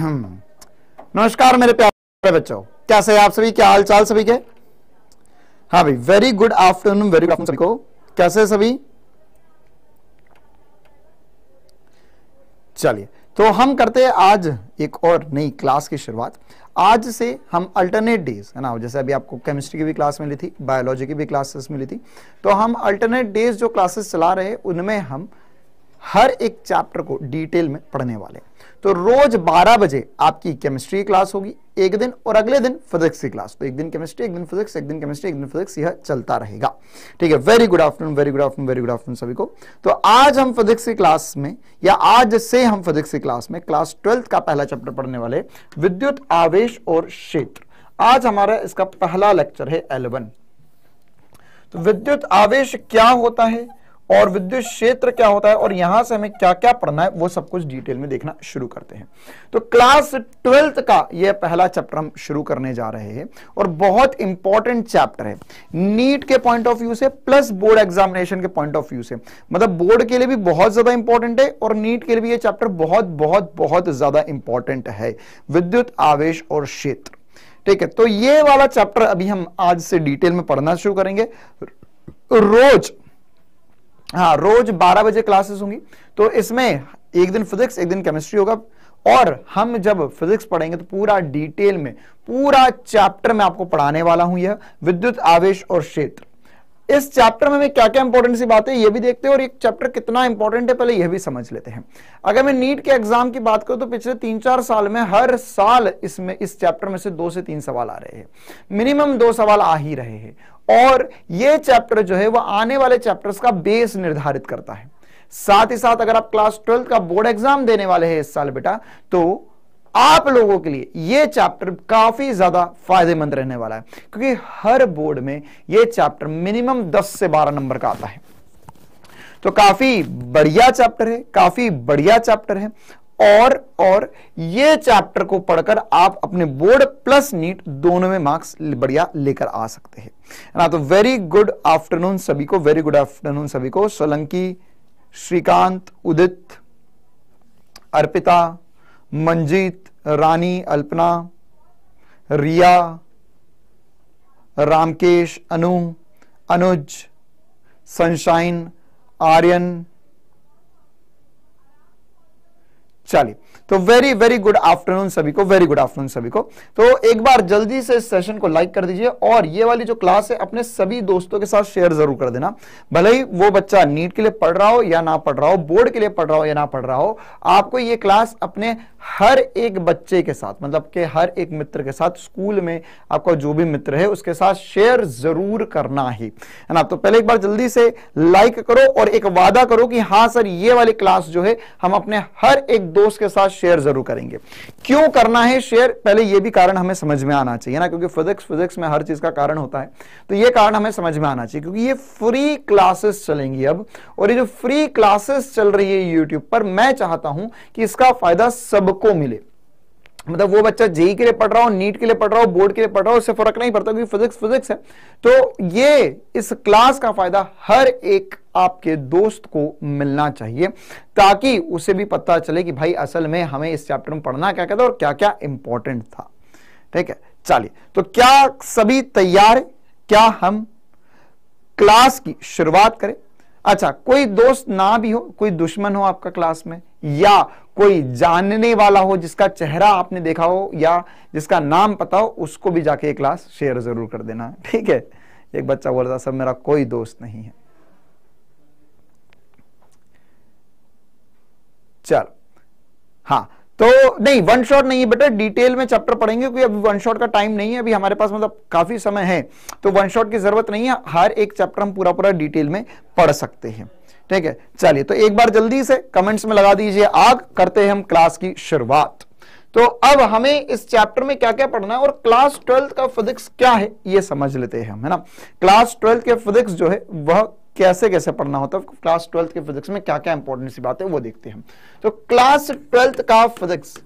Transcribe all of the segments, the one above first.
नमस्कार मेरे प्यारे बच्चों कैसे आप सभी क्या हाल चाल सभी के हाँ भाई very good afternoon very good afternoon सभी को कैसे सभी चलिए तो हम करते हैं आज एक और नई क्लास की शुरुआत आज से हम अल्टरनेट डेज है ना जैसे अभी आपको केमिस्ट्री की भी क्लास मिली थी बायोलॉजी की भी क्लासेस मिली थी तो हम अल्टरनेट डेज जो क्लासेस चला रहे उनमें हम हर एक चैप्टर को डिटेल में पढ़ने वाले तो रोज 12 बजे आपकी केमिस्ट्री क्लास होगी एक दिन और अगले दिन फिजिक्स की क्लास तो एक दिन केमिस्ट्री एक दिन फिजिक्स एक दिन केमिस्ट्री एक दिन फिजिक्स यह चलता रहेगा ठीक है very good afternoon very good afternoon very good afternoon सभी को तो आज हम फिजिक्स की क्लास में या आज से हम फिजिक्स की क्लास में क्लास ट्वेल्थ का पहला चैप्टर पढ़ने वाले विद्युत आवेश और क्षेत्र आज हमारा इसका पहला लेक्चर है एलेवन तो विद्युत आवेश क्या होता है और विद्युत क्षेत्र क्या होता है और यहां से हमें क्या क्या पढ़ना है वो सब कुछ डिटेल में देखना शुरू करते हैं तो क्लास ट्वेल्थ का ये पहला चैप्टर हम शुरू करने जा रहे हैं और बहुत इंपॉर्टेंट चैप्टर है नीट के पॉइंट ऑफ व्यू से प्लस बोर्ड एग्जामिनेशन के पॉइंट ऑफ व्यू से मतलब बोर्ड के लिए भी बहुत ज्यादा इंपॉर्टेंट है और नीट के लिए भी यह चैप्टर बहुत बहुत बहुत ज्यादा इंपॉर्टेंट है विद्युत आवेश और क्षेत्र ठीक है तो ये वाला चैप्टर अभी हम आज से डिटेल में पढ़ना शुरू करेंगे रोज हाँ रोज 12 बजे क्लासेस होंगी तो इसमें एक दिन फिजिक्स एक दिन केमिस्ट्री होगा और हम जब फिजिक्स पढ़ेंगे तो पूरा डिटेल में पूरा चैप्टर में आपको पढ़ाने वाला हूं यह विद्युत आवेश और क्षेत्र इस चैप्टर में क्या क्या इंपॉर्टेंट सी बात है ये भी देखते हैं और एक चैप्टर कितना इंपॉर्टेंट है पहले यह भी समझ लेते हैं अगर मैं नीट के एग्जाम की बात करूं तो पिछले तीन चार साल में हर साल इसमें इस चैप्टर में से दो से तीन सवाल आ रहे हैं मिनिमम दो सवाल आ ही रहे हैं और ये चैप्टर जो है वह आने वाले चैप्टर्स का बेस निर्धारित करता है साथ ही साथ अगर आप क्लास ट्वेल्थ का बोर्ड एग्जाम देने वाले हैं इस साल बेटा तो आप लोगों के लिए यह चैप्टर काफी ज्यादा फायदेमंद रहने वाला है क्योंकि हर बोर्ड में यह चैप्टर मिनिमम दस से बारह नंबर का आता है तो काफी बढ़िया चैप्टर है काफी बढ़िया चैप्टर है और और ये चैप्टर को पढ़कर आप अपने बोर्ड प्लस नीट दोनों में मार्क्स बढ़िया लेकर आ सकते हैं ना तो वेरी गुड आफ्टरनून सभी को वेरी गुड आफ्टरनून सभी को सोलंकी श्रीकांत उदित अर्पिता मंजीत रानी अल्पना रिया रामकेश अनु अनुज सनशाइन आर्यन ચાલીએ तो वेरी वेरी गुड आफ्टरनून सभी को वेरी गुड आफ्टरनून सभी को तो एक बार जल्दी से इस सेशन को लाइक कर दीजिए और ये वाली जो क्लास है अपने सभी दोस्तों के साथ शेयर जरूर कर देना भले ही वो बच्चा नीट के लिए पढ़ रहा हो या ना पढ़ रहा हो बोर्ड के लिए पढ़ रहा हो या ना पढ़ रहा हो आपको ये क्लास अपने हर एक बच्चे के साथ मतलब के हर एक मित्र के साथ स्कूल में आपका जो भी मित्र है उसके साथ शेयर जरूर करना ही है ना तो पहले एक बार जल्दी से लाइक करो और एक वादा करो कि हाँ सर ये वाली क्लास जो है हम अपने हर एक दोस्त के साथ शेयर जरूर करेंगे क्यों करना है शेयर पहले यह भी कारण हमें समझ में आना चाहिए ना क्योंकि फिजिक्स फिजिक्स में हर चीज का कारण होता है तो यह कारण हमें समझ में आना चाहिए क्योंकि ये फ्री क्लासेस चलेंगी अब और ये जो फ्री क्लासेस चल रही है यूट्यूब पर मैं चाहता हूं कि इसका फायदा सबको मिले मतलब वो बच्चा जेई e के लिए पढ़ रहा हो नीट के लिए पढ़ रहा हो बोर्ड के लिए पढ़ रहा हो उससे फर्क नहीं पड़ता क्योंकि फिजिक्स फिजिक्स है तो ये इस क्लास का फायदा हर एक आपके दोस्त को मिलना चाहिए ताकि उसे भी पता चले कि भाई असल में हमें इस चैप्टर में पढ़ना क्या क्या था और क्या क्या इंपॉर्टेंट था ठीक है चलिए तो क्या सभी तैयार क्या हम क्लास की शुरुआत करें अच्छा कोई दोस्त ना भी हो कोई दुश्मन हो आपका क्लास में या कोई जानने वाला हो जिसका चेहरा आपने देखा हो या जिसका नाम पता हो उसको भी जाके क्लास शेयर जरूर कर देना ठीक है एक बच्चा बोलता सर मेरा कोई दोस्त नहीं है चल हाँ तो नहीं वन शॉट नहीं है बेटा डिटेल में चैप्टर पढ़ेंगे क्योंकि अभी वन शॉट का टाइम नहीं है अभी हमारे पास मतलब काफी समय है तो वन शॉट की जरूरत नहीं है हर एक चैप्टर हम पूरा पूरा डिटेल में पढ़ सकते हैं ठीक है चलिए तो एक बार जल्दी से कमेंट्स में लगा दीजिए आग करते हैं हम क्लास की शुरुआत तो अब हमें इस चैप्टर में क्या क्या पढ़ना है और क्लास ट्वेल्थ का फिजिक्स क्या है ये समझ लेते हैं हम है ना क्लास ट्वेल्थ के फिजिक्स जो है वह कैसे कैसे पढ़ना होता है क्लास ट्वेल्थ के फिजिक्स में क्या क्या इंपॉर्टेंट सी बात है वो देखते हैं तो क्लास ट्वेल्थ का फिजिक्स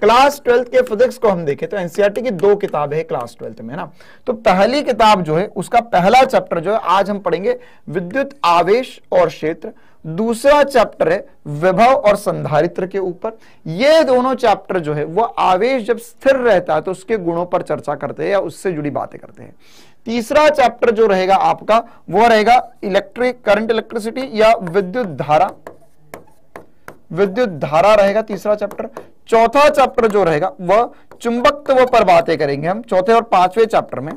क्लास ट्वेल्थ के फिजिक्स को हम देखें तो एनसीईआरटी e की दो किताब है क्लास ट्वेल्थ में ना तो पहली किताब जो है उसका पहला चैप्टर जो है आज हम पढ़ेंगे विद्युत आवेश और क्षेत्र दूसरा चैप्टर है विभव और संधारित्र के ऊपर ये दोनों चैप्टर जो है वो आवेश जब स्थिर रहता है तो उसके गुणों पर चर्चा करते हैं या उससे जुड़ी बातें करते हैं तीसरा चैप्टर जो रहेगा आपका वो रहेगा इलेक्ट्रिक करंट इलेक्ट्रिसिटी या विद्युत धारा विद्युत धारा रहेगा तीसरा चैप्टर चौथा चैप्टर जो रहेगा वह चुंबकत्व पर बातें करेंगे हम चौथे और पांचवें चैप्टर में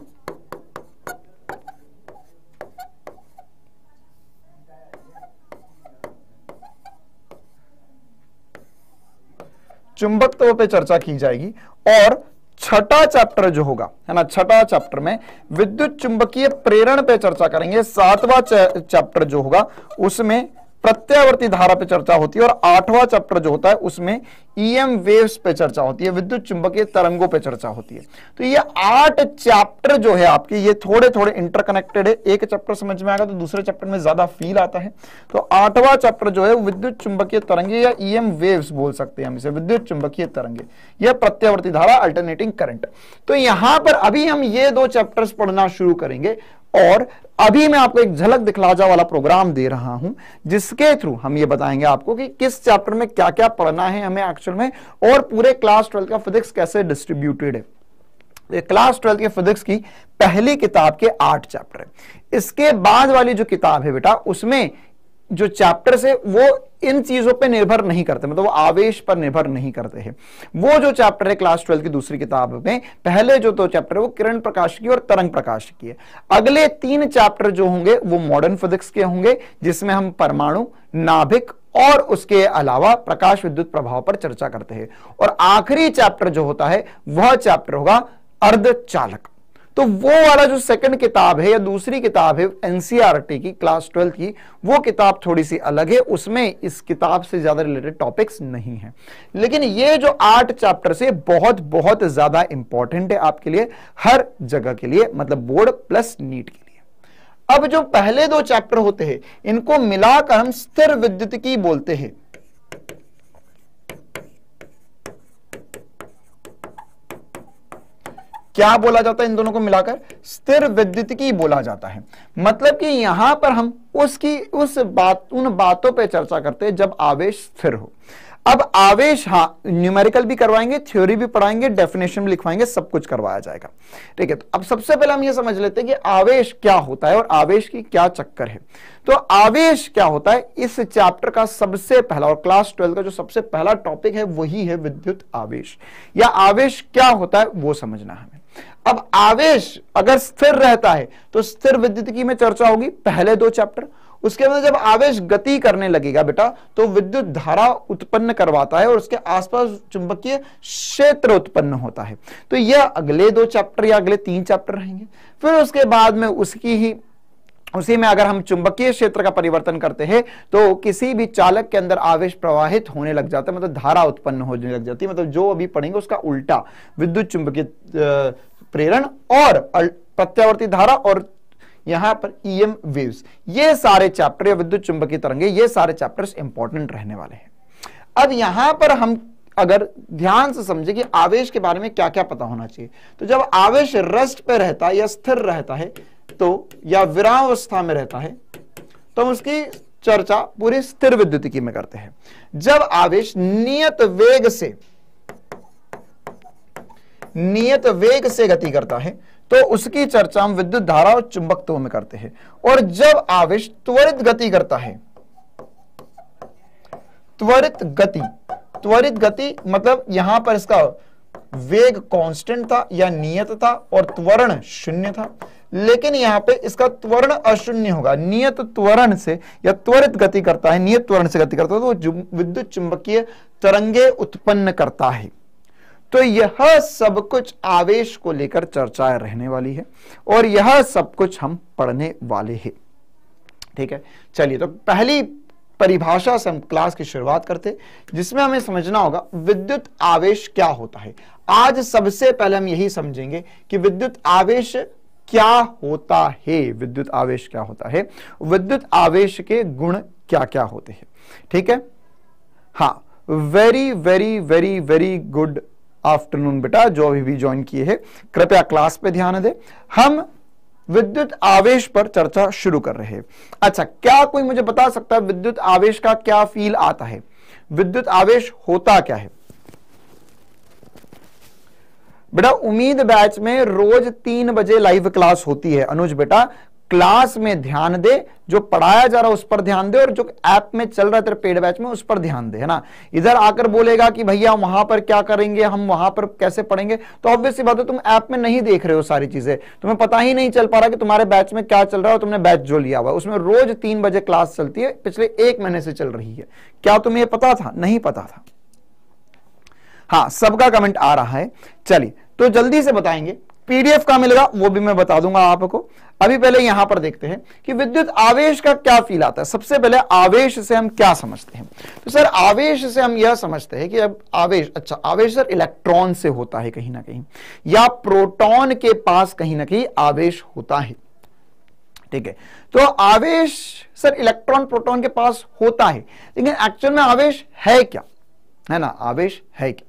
चुंबकत्व पे चर्चा की जाएगी और छठा चैप्टर जो होगा है ना छठा चैप्टर में विद्युत चुंबकीय प्रेरण पे चर्चा करेंगे सातवां चैप्टर जो होगा उसमें प्रत्यावर्ती धारा पे चर्चा होती है और आठवां चैप्टर जो होता है उसमें ईएम e वेव्स पे चर्चा होती है विद्युत चुंबकीय तरंगों पे चर्चा होती है तो ये आठ चैप्टर जो है आपके ये थोड़े थोड़े इंटरकनेक्टेड है एक चैप्टर समझ में आएगा तो दूसरे चैप्टर में ज्यादा फील आता है तो आठवां चैप्टर जो है विद्युत चुंबकीय तरंगे या ईएम e वेव्स बोल सकते हैं हम इसे विद्युत चुंबकीय तरंगे या प्रत्यावर्ती धारा अल्टरनेटिंग करंट तो यहां पर अभी हम ये दो चैप्टर्स पढ़ना शुरू करेंगे और अभी मैं आपको एक झलक दिखलाजा वाला प्रोग्राम दे रहा हूं जिसके थ्रू हम ये बताएंगे आपको कि किस चैप्टर में क्या क्या पढ़ना है हमें एक्चुअल में और पूरे क्लास ट्वेल्थ का फिजिक्स कैसे डिस्ट्रीब्यूटेड है क्लास ट्वेल्थ के फिजिक्स की पहली किताब के आठ चैप्टर इसके बाद वाली जो किताब है बेटा उसमें जो चैप्टर है वो इन चीजों पे निर्भर नहीं करते मतलब वो आवेश पर निर्भर नहीं करते हैं वो जो चैप्टर है क्लास ट्वेल्व की दूसरी किताब में पहले जो दो तो चैप्टर है वो किरण प्रकाश की और तरंग प्रकाश की है अगले तीन चैप्टर जो होंगे वो मॉडर्न फिजिक्स के होंगे जिसमें हम परमाणु नाभिक और उसके अलावा प्रकाश विद्युत प्रभाव पर चर्चा करते हैं और आखिरी चैप्टर जो होता है वह चैप्टर होगा अर्धचालक तो वो वाला जो सेकंड किताब है या दूसरी किताब है एनसीईआरटी e की क्लास ट्वेल्थ की वो किताब थोड़ी सी अलग है उसमें इस किताब से ज्यादा रिलेटेड टॉपिक्स नहीं है लेकिन ये जो आठ चैप्टर से बहुत बहुत ज्यादा इंपॉर्टेंट है आपके लिए हर जगह के लिए मतलब बोर्ड प्लस नीट के लिए अब जो पहले दो चैप्टर होते हैं इनको मिलाकर हम स्थिर विद्युत की बोलते हैं क्या बोला जाता है इन दोनों को मिलाकर स्थिर विद्युत की बोला जाता है मतलब कि यहां पर हम उसकी उस बात उन बातों पे चर्चा करते हैं जब आवेश स्थिर हो अब आवेश हाँ न्यूमेरिकल भी करवाएंगे थ्योरी भी पढ़ाएंगे डेफिनेशन भी लिखवाएंगे सब कुछ करवाया जाएगा ठीक है तो अब सबसे पहले हम ये समझ लेते हैं कि आवेश क्या होता है और आवेश की क्या चक्कर है तो आवेश क्या होता है इस चैप्टर का सबसे पहला और क्लास ट्वेल्व का जो सबसे पहला टॉपिक है वही है विद्युत आवेश या आवेश क्या होता है वो समझना हमें अब आवेश अगर स्थिर रहता है तो स्थिर विद्युत में चर्चा होगी पहले दो चैप्टर उसके बाद जब आवेश गति करने लगेगा बेटा तो विद्युत धारा उत्पन्न करवाता है और उसके आसपास चुंबकीय क्षेत्र उत्पन्न होता है तो यह अगले दो चैप्टर या अगले तीन चैप्टर रहेंगे फिर उसके बाद में उसकी ही उसी में अगर हम चुंबकीय क्षेत्र का परिवर्तन करते हैं तो किसी भी चालक के अंदर आवेश प्रवाहित होने लग जाता है मतलब धारा उत्पन्न होने लग जाती है मतलब जो अभी पढ़ेंगे उसका उल्टा विद्युत चुंबकीय प्रेरण और प्रत्यावर्ती धारा और यहां पर ईएम e वेव्स ये सारे चैप्टर या विद्युत चुंबकीय तरंगे ये सारे चैप्टर्स इंपॉर्टेंट रहने वाले हैं अब यहां पर हम अगर ध्यान से समझे कि आवेश के बारे में क्या क्या पता होना चाहिए तो जब आवेश रेस्ट पर रहता है या स्थिर रहता है तो या विराम अवस्था में रहता है तो उसकी चर्चा पूरी स्थिर विद्युत की में करते हैं जब आवेश नियत वेग से नियत वेग से गति करता है तो उसकी चर्चा हम विद्युत धारा और चुंबकत्व में करते हैं और जब आवेश त्वरित गति करता है त्वरित गति त्वरित गति मतलब यहां पर इसका वेग कांस्टेंट था या नियत था और त्वरण शून्य था लेकिन यहां पे इसका त्वरण अशून्य होगा नियत त्वरण से या त्वरित गति करता है नियत त्वरण से गति करता है तो विद्युत चुंबकीय तरंगे उत्पन्न करता है तो यह सब कुछ आवेश को लेकर चर्चा रहने वाली है और यह सब कुछ हम पढ़ने वाले हैं ठीक है चलिए तो पहली परिभाषा से हम क्लास की शुरुआत करते जिसमें हमें समझना होगा विद्युत आवेश क्या होता है आज सबसे पहले हम यही समझेंगे कि विद्युत आवेश क्या होता है विद्युत आवेश क्या होता है विद्युत आवेश के गुण क्या क्या होते हैं ठीक है हाँ very very very very good afternoon बेटा जो अभी भी ज्वाइन किए हैं कृपया क्लास पे ध्यान दे हम विद्युत आवेश पर चर्चा शुरू कर रहे हैं अच्छा क्या कोई मुझे बता सकता है विद्युत आवेश का क्या फील आता है विद्युत आवेश होता क्या है बेटा उम्मीद बैच में रोज तीन बजे लाइव क्लास होती है अनुज बेटा क्लास में ध्यान दे जो पढ़ाया जा रहा है उस पर ध्यान दे और जो ऐप में चल रहा है तेरे पेड बैच में उस पर ध्यान दे है ना इधर आकर बोलेगा कि भैया वहां पर क्या करेंगे हम वहां पर कैसे पढ़ेंगे तो ऑब्वियसली बात है तुम ऐप में नहीं देख रहे हो सारी चीजें तुम्हें पता ही नहीं चल पा रहा कि तुम्हारे बैच में क्या चल रहा है तुमने बैच जो लिया हुआ उसमें रोज तीन बजे क्लास चलती है पिछले एक महीने से चल रही है क्या तुम्हें पता था नहीं पता था हाँ सबका कमेंट आ रहा है चलिए तो जल्दी से बताएंगे पीडीएफ का मिलेगा वो भी मैं बता दूंगा आपको अभी पहले यहां पर देखते हैं कि विद्युत आवेश का क्या फील आता है सबसे पहले आवेश से हम क्या समझते हैं तो सर आवेश से हम यह समझते हैं कि अब आवेश अच्छा आवेश सर इलेक्ट्रॉन से होता है कहीं ना कहीं या प्रोटॉन के पास कहीं ना कहीं आवेश होता है ठीक है तो आवेश सर इलेक्ट्रॉन प्रोटोन के पास होता है लेकिन एक्चुअल में आवेश है क्या है ना आवेश है क्या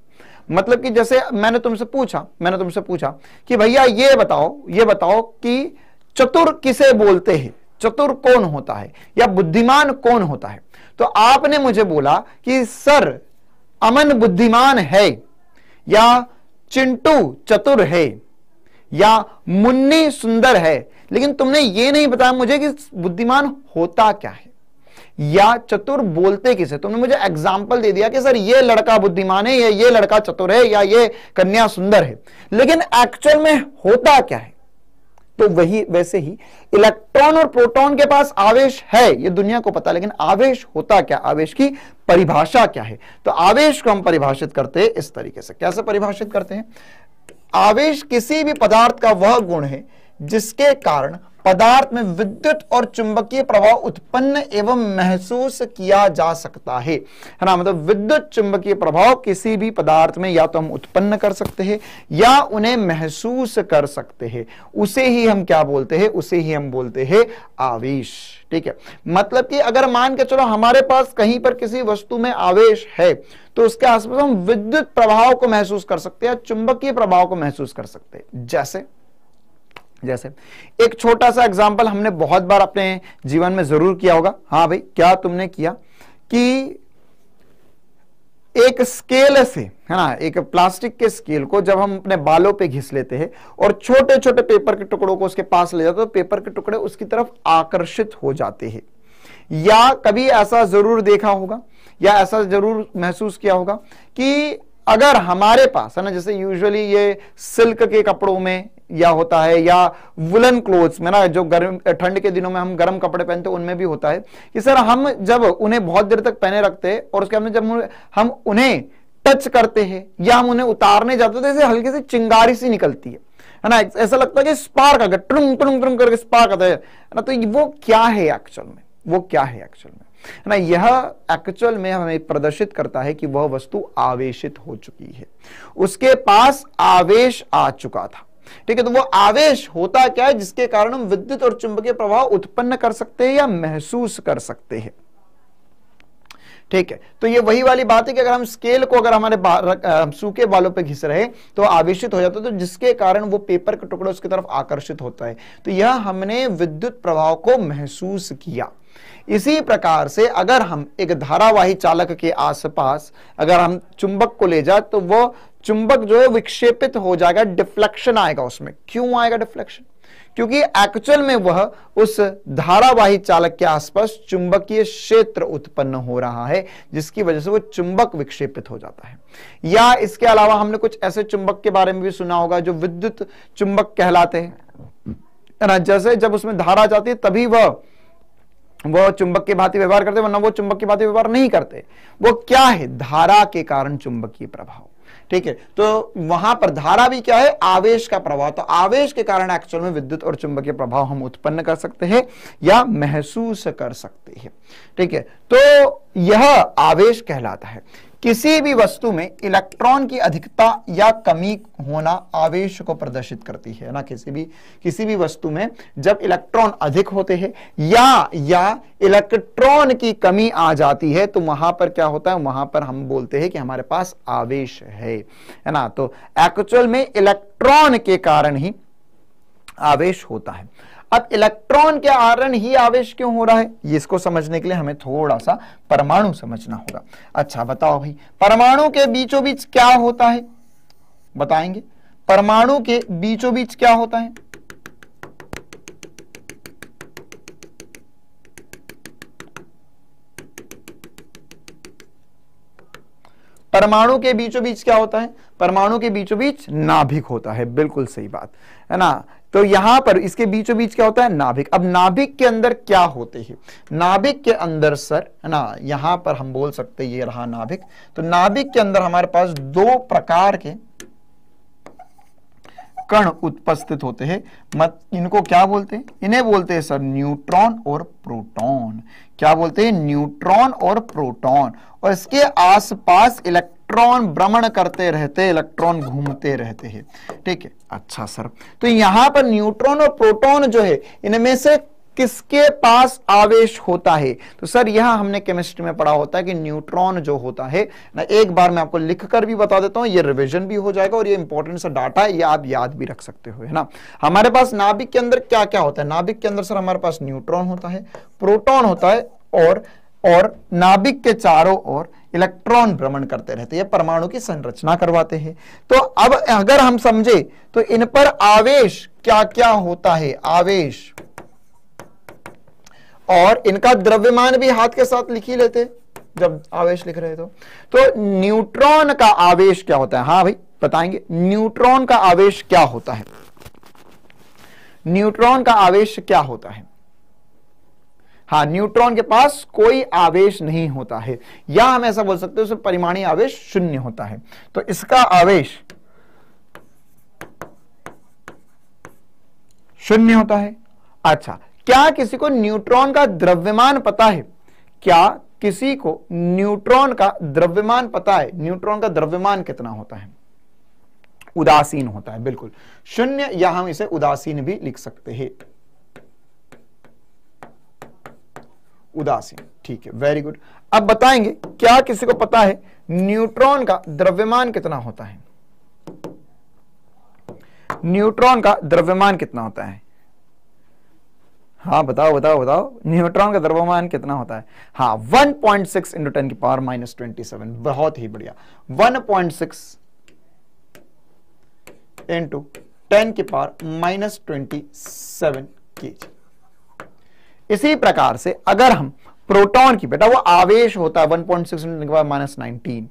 मतलब कि जैसे मैंने तुमसे पूछा मैंने तुमसे पूछा कि भैया ये बताओ ये बताओ कि चतुर किसे बोलते हैं चतुर कौन होता है या बुद्धिमान कौन होता है तो आपने मुझे बोला कि सर अमन बुद्धिमान है या चिंटू चतुर है या मुन्नी सुंदर है लेकिन तुमने ये नहीं बताया मुझे कि बुद्धिमान होता क्या है या चतुर बोलते किसे तुमने मुझे एग्जाम्पल दे दिया कि सर ये लड़का बुद्धिमान है या ये लड़का चतुर है या ये कन्या सुंदर है लेकिन एक्चुअल में होता क्या है तो वही वैसे ही इलेक्ट्रॉन और प्रोटॉन के पास आवेश है ये दुनिया को पता लेकिन आवेश होता क्या आवेश की परिभाषा क्या है तो आवेश को हम परिभाषित करते हैं इस तरीके से कैसे परिभाषित करते हैं आवेश किसी भी पदार्थ का वह गुण है जिसके कारण पदार्थ में विद्युत और चुंबकीय प्रभाव उत्पन्न एवं महसूस किया जा सकता है है ना मतलब विद्युत चुंबकीय प्रभाव किसी भी पदार्थ में या तो हम उत्पन्न कर सकते हैं या उन्हें महसूस कर सकते हैं उसे ही हम क्या बोलते हैं उसे ही हम बोलते हैं आवेश ठीक है मतलब कि अगर मान के चलो हमारे पास कहीं पर किसी वस्तु में आवेश है तो उसके आसपास हम विद्युत प्रभाव को महसूस कर सकते हैं चुंबकीय प्रभाव को महसूस कर सकते हैं जैसे जैसे एक छोटा सा एग्जाम्पल हमने बहुत बार अपने जीवन में जरूर किया होगा हाँ भाई क्या तुमने किया कि एक स्केल से है ना एक प्लास्टिक के स्केल को जब हम अपने बालों पे घिस लेते हैं और छोटे छोटे पेपर के टुकड़ों को उसके पास ले जाते हैं तो पेपर के टुकड़े उसकी तरफ आकर्षित हो जाते हैं या कभी ऐसा जरूर देखा होगा या ऐसा जरूर महसूस किया होगा कि अगर हमारे पास है ना जैसे यूजुअली ये सिल्क के कपड़ों में या होता है या वुलन क्लोथ्स में ना जो गर्म ठंड के दिनों में हम गर्म कपड़े पहनते हैं उनमें भी होता है कि सर हम जब उन्हें बहुत देर तक पहने रखते हैं और उसके हमने जब हम उन्हें टच करते हैं या हम उन्हें उतारने जाते हैं तो हल्की सी चिंगारी सी निकलती है है ना ऐसा लगता है कि स्पार्क आ गया ट्रुम ट्रुम करके स्पार्क आता है ना तो वो क्या है एक्चुअल में वो क्या है एक्चुअल में ना यह एक्चुअल में हमें प्रदर्शित करता है कि वह वस्तु आवेशित हो चुकी है उसके पास आवेश आ चुका था ठीक है तो वो आवेश होता क्या है जिसके कारण हम विद्युत और चुंबकीय प्रभाव उत्पन्न कर सकते हैं या महसूस कर सकते हैं ठीक है तो ये वही वाली बात है कि अगर हम स्केल को अगर हमारे सूखे बालों पे घिस रहे तो आवेशित हो जाता है तो जिसके कारण वो पेपर के टुकड़े उसकी तरफ आकर्षित होता है तो यह हमने विद्युत प्रभाव को महसूस किया इसी प्रकार से अगर हम एक धारावाही चालक के आसपास अगर हम चुंबक को ले जाए तो वो चुंबक जो है विक्षेपित हो जाएगा डिफ्लेक्शन आएगा उसमें क्यों आएगा डिफ्लेक्शन क्योंकि एक्चुअल में वह उस धारावाही चालक के आसपास चुंबकीय क्षेत्र उत्पन्न हो रहा है जिसकी वजह से वह चुंबक विक्षेपित हो जाता है या इसके अलावा हमने कुछ ऐसे चुंबक के बारे में भी सुना होगा जो विद्युत चुंबक कहलाते हैं ना जैसे जब उसमें धारा जाती है तभी वह वो चुंबक के भांति व्यवहार करते वरना वो चुंबक की भांति व्यवहार नहीं करते वो क्या है धारा के कारण चुंबकीय प्रभाव ठीक है तो वहां पर धारा भी क्या है आवेश का प्रभाव तो आवेश के कारण एक्चुअल में विद्युत और चुंबकीय प्रभाव हम उत्पन्न कर सकते हैं या महसूस कर सकते हैं ठीक है तो यह आवेश कहलाता है किसी भी वस्तु में इलेक्ट्रॉन की अधिकता या कमी होना आवेश को प्रदर्शित करती है ना किसी भी किसी भी वस्तु में जब इलेक्ट्रॉन अधिक होते हैं या या इलेक्ट्रॉन की कमी आ जाती है तो वहां पर क्या होता है वहां पर हम बोलते हैं कि हमारे पास आवेश है है ना तो एक्चुअल में इलेक्ट्रॉन के कारण ही आवेश होता है अब इलेक्ट्रॉन के आरण ही आवेश क्यों हो रहा है ये इसको समझने के लिए हमें थोड़ा सा परमाणु समझना होगा अच्छा बताओ भाई परमाणु के बीचों बीच क्या होता है बताएंगे परमाणु के बीचों बीच क्या होता है परमाणु के बीचों बीच क्या होता है परमाणु के बीचों बीच नाभिक होता है बिल्कुल सही बात है ना तो यहां पर इसके बीचों बीच क्या होता है नाभिक अब नाभिक के अंदर क्या होते हैं नाभिक के अंदर सर है ना यहां पर हम बोल सकते ये रहा नाभिक तो नाभिक के अंदर हमारे पास दो प्रकार के कण उत्पस्थित होते हैं मत इनको क्या बोलते हैं इन्हें बोलते हैं सर न्यूट्रॉन और प्रोटॉन क्या बोलते हैं न्यूट्रॉन और प्रोटॉन और इसके आसपास इलेक्ट्रॉन इलेक्ट्रॉन भ्रमण करते रहते इलेक्ट्रॉन घूमते रहते हैं ठीक है अच्छा सर तो यहां पर न्यूट्रॉन और प्रोटॉन जो है इनमें से किसके पास आवेश होता है तो सर यह हमने केमिस्ट्री में पढ़ा होता है कि न्यूट्रॉन जो होता है ना एक बार मैं आपको लिखकर भी बता देता हूं यह रिवीजन भी हो जाएगा और यह इंपॉर्टेंट सा डाटा है यह आप याद भी रख सकते हो है ना हमारे पास नाभिक के अंदर क्या क्या होता है नाभिक के अंदर सर हमारे पास न्यूट्रॉन होता है प्रोटॉन होता है और और नाभिक के चारों ओर इलेक्ट्रॉन भ्रमण करते रहते हैं परमाणु की संरचना करवाते हैं तो अब अगर हम समझे तो इन पर आवेश क्या क्या होता है आवेश और इनका द्रव्यमान भी हाथ के साथ लिख ही लेते जब आवेश लिख रहे तो तो न्यूट्रॉन का आवेश क्या होता है हाँ भाई बताएंगे न्यूट्रॉन का आवेश क्या होता है न्यूट्रॉन का आवेश क्या होता है हाँ न्यूट्रॉन के पास कोई आवेश नहीं होता है या हम ऐसा बोल सकते हैं उसमें परिमाणी आवेश शून्य होता है तो इसका आवेश शून्य होता है अच्छा क्या किसी को न्यूट्रॉन का द्रव्यमान पता है क्या किसी को न्यूट्रॉन का द्रव्यमान पता है न्यूट्रॉन का द्रव्यमान कितना होता है उदासीन होता है बिल्कुल शून्य या हम इसे उदासीन भी लिख सकते हैं उदासीन ठीक है वेरी गुड अब बताएंगे क्या किसी को पता है न्यूट्रॉन का द्रव्यमान कितना होता है न्यूट्रॉन का द्रव्यमान कितना होता है हाँ बताओ बताओ बताओ न्यूट्रॉन का द्रव्यमान कितना होता है हाँ 1.6 पॉइंट सिक्स इंटू टेन की पावर माइनस ट्वेंटी सेवन बहुत ही बढ़िया 1.6 पॉइंट सिक्स इंटू टेन की पावर माइनस ट्वेंटी सेवन के जी इसी प्रकार से अगर हम प्रोटॉन की बेटा वो आवेश होता है 1.6 पॉइंट सिक्स माइनस नाइनटीन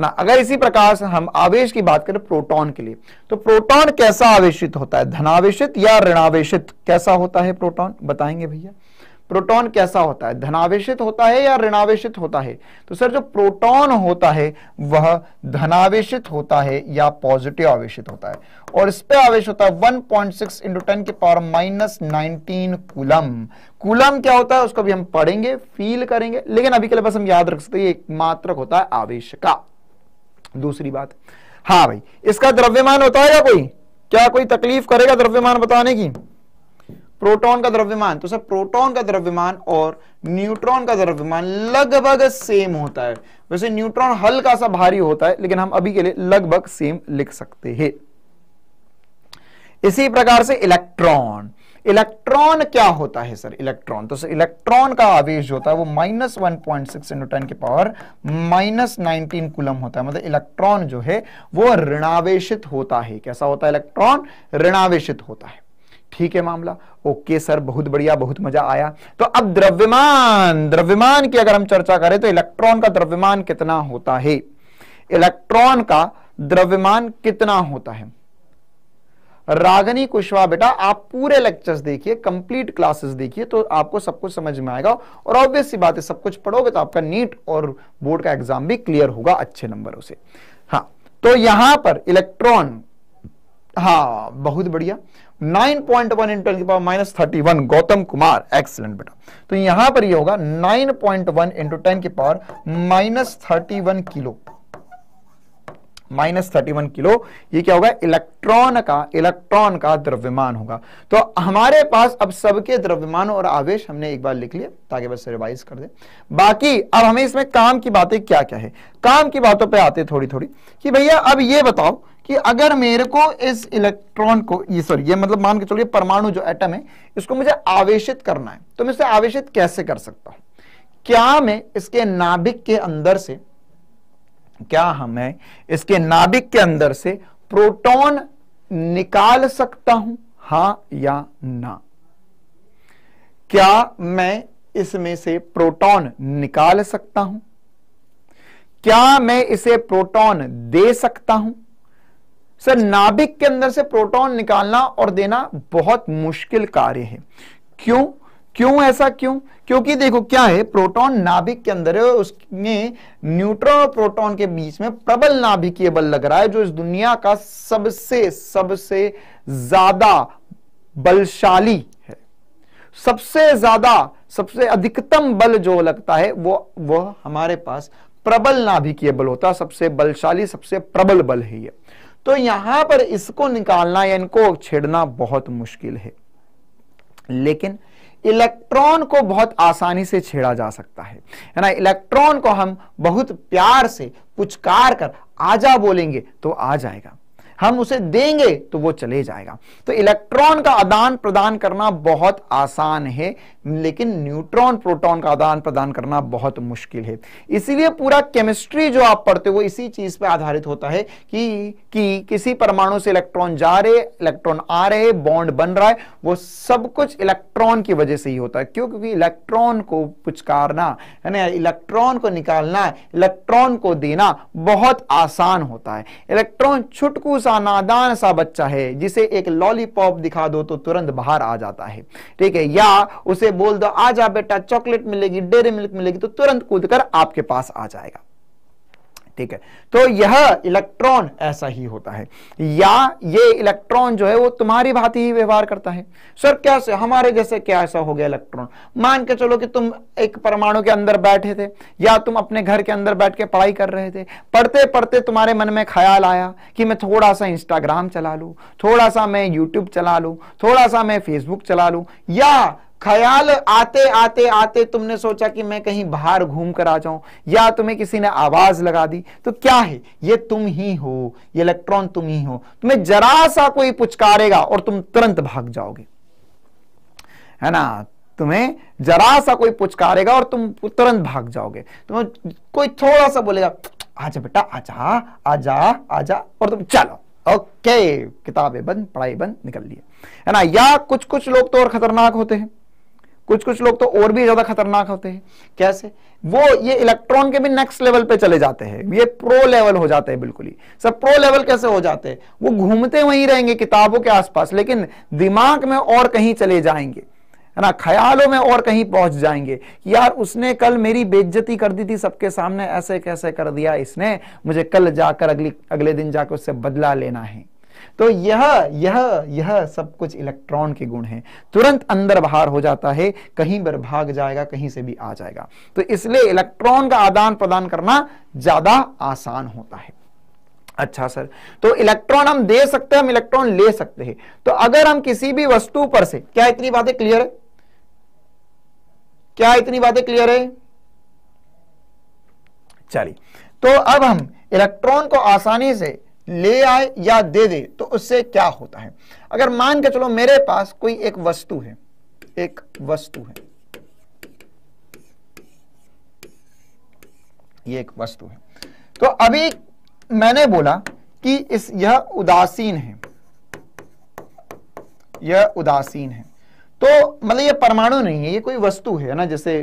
ना अगर इसी प्रकार से हम आवेश की बात करें प्रोटॉन के लिए तो प्रोटॉन कैसा आवेशित होता है धनावेशित या ऋणावेशित कैसा होता है प्रोटॉन बताएंगे भैया प्रोटॉन कैसा होता है धनावेशित होता है या ऋणावेशित होता है तो सर जो प्रोटॉन होता है वह धनावेशित होता है या पॉजिटिव आवेशित होता है और इस पे आवेश होता है 1.6 point six into ten power minus nineteen coulomb coulomb क्या होता है उसको भी हम पढ़ेंगे फील करेंगे लेकिन अभी के लिए बस हम याद रख सकते हैं एक मात्र होता है आवेश का दूसरी बात हाँ भाई इसका द्रव्यमान होता है या कोई क्या कोई तकलीफ करेगा द्रव्यमान बताने की प्रोटॉन का द्रव्यमान तो सर प्रोटॉन का द्रव्यमान और न्यूट्रॉन का द्रव्यमान लगभग सेम होता है वैसे न्यूट्रॉन हल्का सा भारी होता है लेकिन हम अभी के लिए लगभग सेम लिख सकते हैं इसी प्रकार से इलेक्ट्रॉन इलेक्ट्रॉन क्या होता है सर इलेक्ट्रॉन तो सर इलेक्ट्रॉन का आवेश जो होता है वो minus one point six into ten power minus nineteen coulomb होता है मतलब इलेक्ट्रॉन जो है वो ऋणावेशित होता है कैसा होता है इलेक्ट्रॉन ऋणावेशित होता है ठीक है मामला ओके सर बहुत बढ़िया बहुत मजा आया तो अब द्रव्यमान द्रव्यमान की अगर हम चर्चा करें तो इलेक्ट्रॉन का द्रव्यमान कितना होता है इलेक्ट्रॉन का द्रव्यमान कितना होता है रागनी कुशवा बेटा आप पूरे लेक्चर्स देखिए कंप्लीट क्लासेस देखिए तो आपको सब कुछ समझ में आएगा और ऑब्वियस सी बात है सब कुछ पढ़ोगे तो आपका नीट और बोर्ड का एग्जाम भी क्लियर होगा अच्छे नंबरों से हाँ तो यहां पर इलेक्ट्रॉन हाँ बहुत बढ़िया point one into power minus thirty Gautam Kumar excellent बेटा तो यहां पर ये होगा पॉइंट वन इंटू टेन की power minus thirty kilo minus thirty kilo ये क्या होगा इलेक्ट्रॉन का इलेक्ट्रॉन का द्रव्यमान होगा तो हमारे पास अब सबके द्रव्यमान और आवेश हमने एक बार लिख लिए ताकि बस रिवाइज कर दे बाकी अब हमें इसमें काम की बातें क्या क्या है काम की बातों पे आते थोड़ी थोड़ी कि भैया अब ये बताओ कि अगर मेरे को इस इलेक्ट्रॉन को ये सॉरी ये मतलब मान के चलिए परमाणु जो एटम है इसको मुझे आवेशित करना है तो मैं इसे आवेशित कैसे कर सकता हूं क्या मैं इसके नाभिक के अंदर से क्या हमें हाँ इसके नाभिक के अंदर से प्रोटॉन निकाल सकता हूं हा या ना क्या मैं इसमें से प्रोटॉन निकाल सकता हूं क्या मैं इसे प्रोटॉन दे सकता हूं सर नाभिक के अंदर से प्रोटॉन निकालना और देना बहुत मुश्किल कार्य है क्यों क्यों ऐसा क्यों क्योंकि देखो क्या है प्रोटॉन नाभिक के अंदर है उसमें न्यूट्रॉन और प्रोटॉन के बीच में प्रबल नाभिकीय बल लग रहा है जो इस दुनिया का सबसे सबसे ज्यादा बलशाली है सबसे ज्यादा सबसे अधिकतम बल जो लगता है वो वो हमारे पास प्रबल नाभिकीय बल होता है सबसे बलशाली सबसे प्रबल बल है यह तो यहां पर इसको निकालना या इनको छेड़ना बहुत मुश्किल है लेकिन इलेक्ट्रॉन को बहुत आसानी से छेड़ा जा सकता है है ना इलेक्ट्रॉन को हम बहुत प्यार से पुचकार कर आजा बोलेंगे तो आ जाएगा हम उसे देंगे तो वो चले जाएगा तो इलेक्ट्रॉन का आदान प्रदान करना बहुत आसान है लेकिन न्यूट्रॉन प्रोटॉन का आदान प्रदान करना बहुत मुश्किल है इसीलिए पूरा केमिस्ट्री जो आप पढ़ते हो इसी चीज पर आधारित होता है कि, कि किसी परमाणु से इलेक्ट्रॉन जा रहे इलेक्ट्रॉन आ रहे बॉन्ड बन रहा है वो सब कुछ इलेक्ट्रॉन की वजह से ही होता है क्यों क्योंकि इलेक्ट्रॉन को पुचकारना है ना इलेक्ट्रॉन को निकालना इलेक्ट्रॉन को देना बहुत आसान होता है इलेक्ट्रॉन छुटकू सा नादान सा बच्चा है जिसे एक लॉलीपॉप दिखा दो तो तुरंत बाहर आ जाता है ठीक है या उसे बोल दो आ जा बेटा चॉकलेट मिलेगी डेरी मिल्क मिलेगी तो तुरंत कूद कर आपके पास आ जाएगा ठीक है तो यह इलेक्ट्रॉन ऐसा ही होता है या ये इलेक्ट्रॉन जो है वो तुम्हारी भांति ही व्यवहार करता है सर कैसे हमारे जैसे क्या ऐसा हो गया इलेक्ट्रॉन मान के चलो कि तुम एक परमाणु के अंदर बैठे थे या तुम अपने घर के अंदर बैठ के पढ़ाई कर रहे थे पढ़ते पढ़ते तुम्हारे मन में ख्याल आया कि मैं थोड़ा सा इंस्टाग्राम चला लू थोड़ा सा मैं यूट्यूब चला लू थोड़ा सा मैं फेसबुक चला लू या ख्याल आते आते आते तुमने सोचा कि मैं कहीं बाहर घूम कर आ जाऊं या तुम्हें किसी ने आवाज लगा दी तो क्या है ये तुम ही हो ये इलेक्ट्रॉन तुम ही हो तुम्हें जरा सा कोई पुचकारेगा और तुम तुरंत भाग जाओगे है ना तुम्हें जरा सा कोई पुचकारेगा और तुम तुरंत भाग जाओगे तुम्हें कोई थोड़ा सा बोलेगा आजा बेटा आजा आजा आजा और तुम चलो ओके किताबें बंद पढ़ाई बंद निकल लिए है ना या कुछ कुछ लोग तो और खतरनाक होते हैं कुछ कुछ लोग तो और भी ज्यादा खतरनाक होते हैं कैसे वो ये इलेक्ट्रॉन के भी नेक्स्ट लेवल पे चले जाते हैं ये प्रो लेवल हो जाते हैं बिल्कुल ही सब प्रो लेवल कैसे हो जाते हैं वो घूमते वहीं रहेंगे किताबों के आसपास लेकिन दिमाग में और कहीं चले जाएंगे है ना ख्यालों में और कहीं पहुंच जाएंगे यार उसने कल मेरी बेज्जती कर दी थी सबके सामने ऐसे कैसे कर दिया इसने मुझे कल जाकर अगली अगले दिन जाकर उससे बदला लेना है तो यह यह यह सब कुछ इलेक्ट्रॉन के गुण हैं तुरंत अंदर बाहर हो जाता है कहीं पर भाग जाएगा कहीं से भी आ जाएगा तो इसलिए इलेक्ट्रॉन का आदान प्रदान करना ज्यादा आसान होता है अच्छा सर तो इलेक्ट्रॉन हम दे सकते हैं हम इलेक्ट्रॉन ले सकते हैं तो अगर हम किसी भी वस्तु पर से क्या इतनी बातें क्लियर है क्या इतनी बातें क्लियर है चलिए तो अब हम इलेक्ट्रॉन को आसानी से ले आए या दे दे तो उससे क्या होता है अगर मान के चलो मेरे पास कोई एक वस्तु है एक वस्तु है ये एक वस्तु है तो अभी मैंने बोला कि इस यह उदासीन है यह उदासीन है तो मतलब यह परमाणु नहीं है यह कोई वस्तु है ना जैसे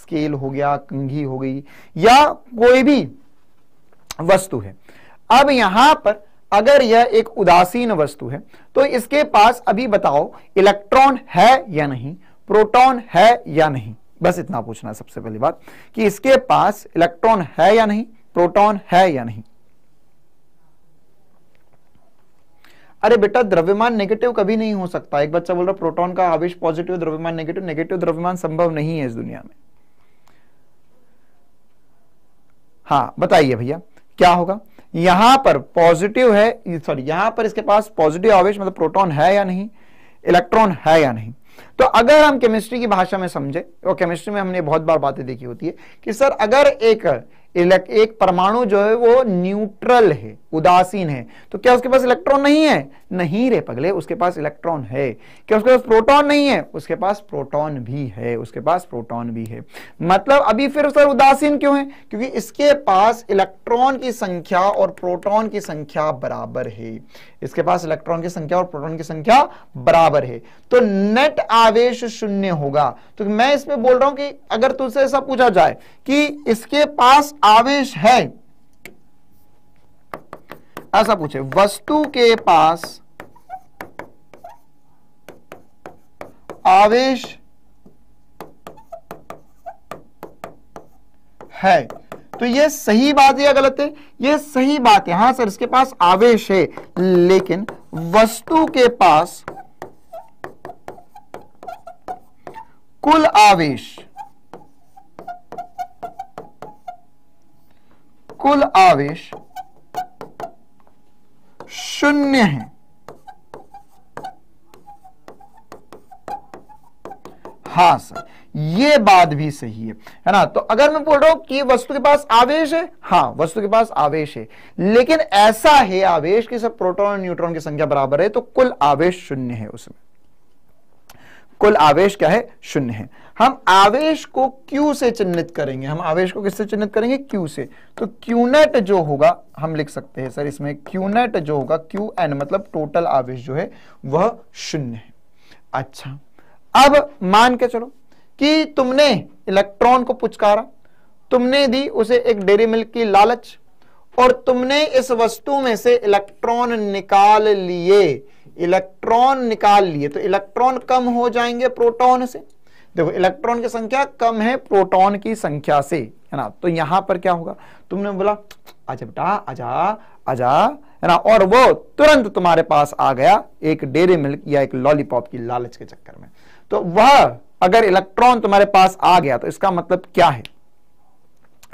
स्केल हो गया कंघी हो गई या कोई भी वस्तु है अब यहां पर अगर यह एक उदासीन वस्तु है तो इसके पास अभी बताओ इलेक्ट्रॉन है या नहीं प्रोटॉन है या नहीं बस इतना पूछना है सबसे पहली बात कि इसके पास इलेक्ट्रॉन है या नहीं प्रोटॉन है या नहीं अरे बेटा द्रव्यमान नेगेटिव कभी नहीं हो सकता एक बच्चा बोल रहा प्रोटॉन का आवेश पॉजिटिव द्रव्यमान नेगेटिव नेगेटिव द्रव्यमान संभव नहीं है इस दुनिया में हाँ बताइए भैया क्या होगा यहां पर पॉजिटिव है सॉरी यहां पर इसके पास पॉजिटिव आवेश मतलब प्रोटॉन है या नहीं इलेक्ट्रॉन है या नहीं तो अगर हम केमिस्ट्री की भाषा में समझे और केमिस्ट्री में हमने बहुत बार बातें देखी होती है कि सर अगर एक एक परमाणु जो है वो न्यूट्रल है उदासीन है तो क्या उसके पास इलेक्ट्रॉन नहीं है नहीं रे पगले उसके पास इलेक्ट्रॉन है क्या उसके पास प्रोटॉन नहीं है उसके पास प्रोटॉन भी है उसके पास प्रोटॉन भी है मतलब अभी फिर सर उदासीन क्यों है क्योंकि इसके पास इलेक्ट्रॉन की संख्या और प्रोटॉन की संख्या बराबर है इसके पास इलेक्ट्रॉन की संख्या और प्रोटॉन की संख्या बराबर है तो नेट आवेश शून्य होगा तो मैं इसमें बोल रहा हूं कि अगर तुझसे ऐसा पूछा जाए कि इसके पास आवेश है ऐसा पूछे वस्तु के पास आवेश है तो ये सही बात है या गलत है ये सही बात है हां सर इसके पास आवेश है लेकिन वस्तु के पास कुल आवेश कुल आवेश शून्य है हाँ सर ये बात भी सही है है ना तो अगर मैं बोल रहा हूं कि वस्तु के पास आवेश है हां वस्तु के पास आवेश है लेकिन ऐसा है आवेश कि सब प्रोटॉन और न्यूट्रॉन की संख्या बराबर है तो कुल आवेश शून्य है उसमें कुल आवेश क्या है शून्य है हम आवेश को Q से चिन्हित करेंगे हम आवेश को किससे चिन्हित करेंगे Q से तो क्यूनेट जो होगा हम लिख सकते हैं सर इसमें Qnet जो होगा एन मतलब टोटल आवेश जो है वह शून्य है अच्छा अब मान के चलो कि तुमने इलेक्ट्रॉन को पुचकारा तुमने दी उसे एक डेरी मिल्क की लालच और तुमने इस वस्तु में से इलेक्ट्रॉन निकाल लिए इलेक्ट्रॉन निकाल लिए तो इलेक्ट्रॉन कम हो जाएंगे प्रोटॉन से देखो इलेक्ट्रॉन की संख्या कम है प्रोटॉन की संख्या से है ना तो यहां पर क्या होगा तुमने बोला आज अच्छा बेटा आजा आजा है ना और वो तुरंत तुम्हारे पास आ गया एक डेरी मिल्क या एक लॉलीपॉप की लालच के चक्कर में तो वह अगर इलेक्ट्रॉन तुम्हारे पास आ गया तो इसका मतलब क्या है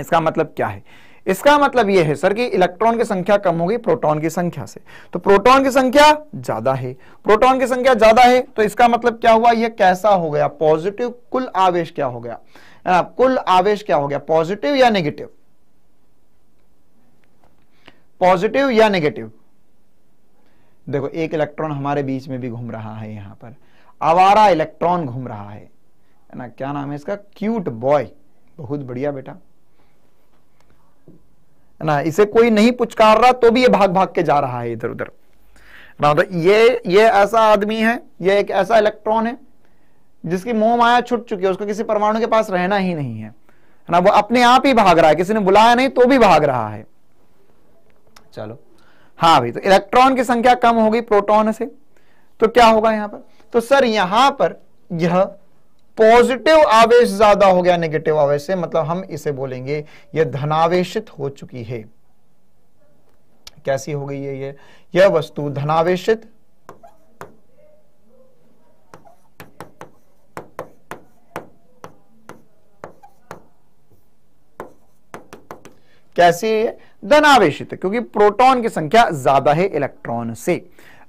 इसका मतलब क्या है इसका मतलब यह है सर कि इलेक्ट्रॉन की संख्या कम होगी प्रोटॉन की संख्या से तो प्रोटॉन की संख्या ज्यादा है प्रोटॉन की संख्या ज्यादा है तो इसका मतलब क्या हुआ यह कैसा हो गया पॉजिटिव कुल आवेश क्या हो गया ना कुल आवेश क्या हो गया पॉजिटिव या नेगेटिव पॉजिटिव या नेगेटिव देखो एक इलेक्ट्रॉन हमारे बीच में भी घूम रहा है यहां पर आवारा इलेक्ट्रॉन घूम रहा है ना क्या नाम है इसका क्यूट बॉय बहुत बढ़िया बेटा है ना इसे कोई नहीं पुचकार रहा तो भी ये भाग भाग के जा रहा है इधर उधर ना तो ये ये ऐसा आदमी है ये एक ऐसा इलेक्ट्रॉन है जिसकी मोह माया छुट चुकी है उसको किसी परमाणु के पास रहना ही नहीं है ना वो अपने आप ही भाग रहा है किसी ने बुलाया नहीं तो भी भाग रहा है चलो हाँ भाई तो इलेक्ट्रॉन की संख्या कम होगी प्रोटॉन से तो क्या होगा यहां पर तो सर यहां पर यह पॉजिटिव आवेश ज्यादा हो गया नेगेटिव आवेश से मतलब हम इसे बोलेंगे यह धनावेशित हो चुकी है कैसी हो गई है ये यह वस्तु धनावेशित कैसी है धनावेशित क्योंकि प्रोटॉन की संख्या ज्यादा है इलेक्ट्रॉन से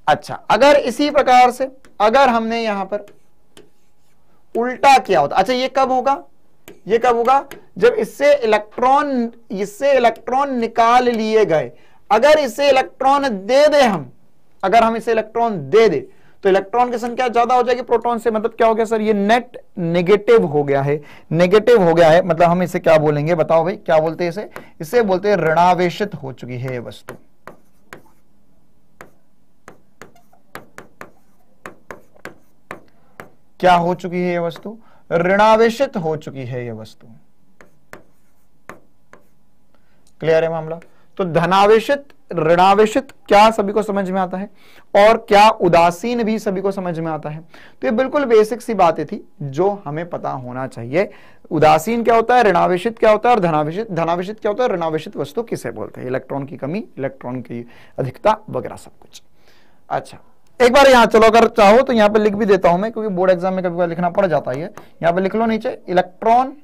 अच्छा अगर इसी प्रकार से अगर हमने यहां पर उल्टा किया होता अच्छा ये कब होगा ये कब होगा जब इससे इलेक्ट्रॉन इससे इलेक्ट्रॉन निकाल लिए गए अगर इसे इलेक्ट्रॉन दे दे हम अगर हम इसे इलेक्ट्रॉन दे दे तो इलेक्ट्रॉन की संख्या ज्यादा हो जाएगी प्रोटॉन से मतलब क्या हो गया सर ये नेट नेगेटिव हो गया है नेगेटिव हो गया है मतलब हम इसे क्या बोलेंगे बताओ भाई क्या बोलते हैं इसे इसे बोलते हैं ऋणावेशित हो चुकी है वस्तु क्या हो चुकी है यह वस्तु ऋणावेश हो चुकी है यह वस्तु क्लियर है मामला तो धनावेश ऋणावेश क्या सभी को समझ में आता है और क्या उदासीन भी सभी को समझ में आता है तो ये बिल्कुल बेसिक सी बातें थी जो हमें पता होना चाहिए उदासीन क्या होता है ऋणावेश क्या होता है और धनावेश धनावेश क्या होता है ऋणावेश वस्तु किसे बोलते हैं इलेक्ट्रॉन की कमी इलेक्ट्रॉन की अधिकता वगैरह सब कुछ अच्छा एक बार यहां चलो अगर चाहो तो यहां पे लिख भी देता हूं मैं क्योंकि बोर्ड एग्जाम में कभी कभी लिखना पड़ जाता है यहां पे लिख लो नीचे इलेक्ट्रॉन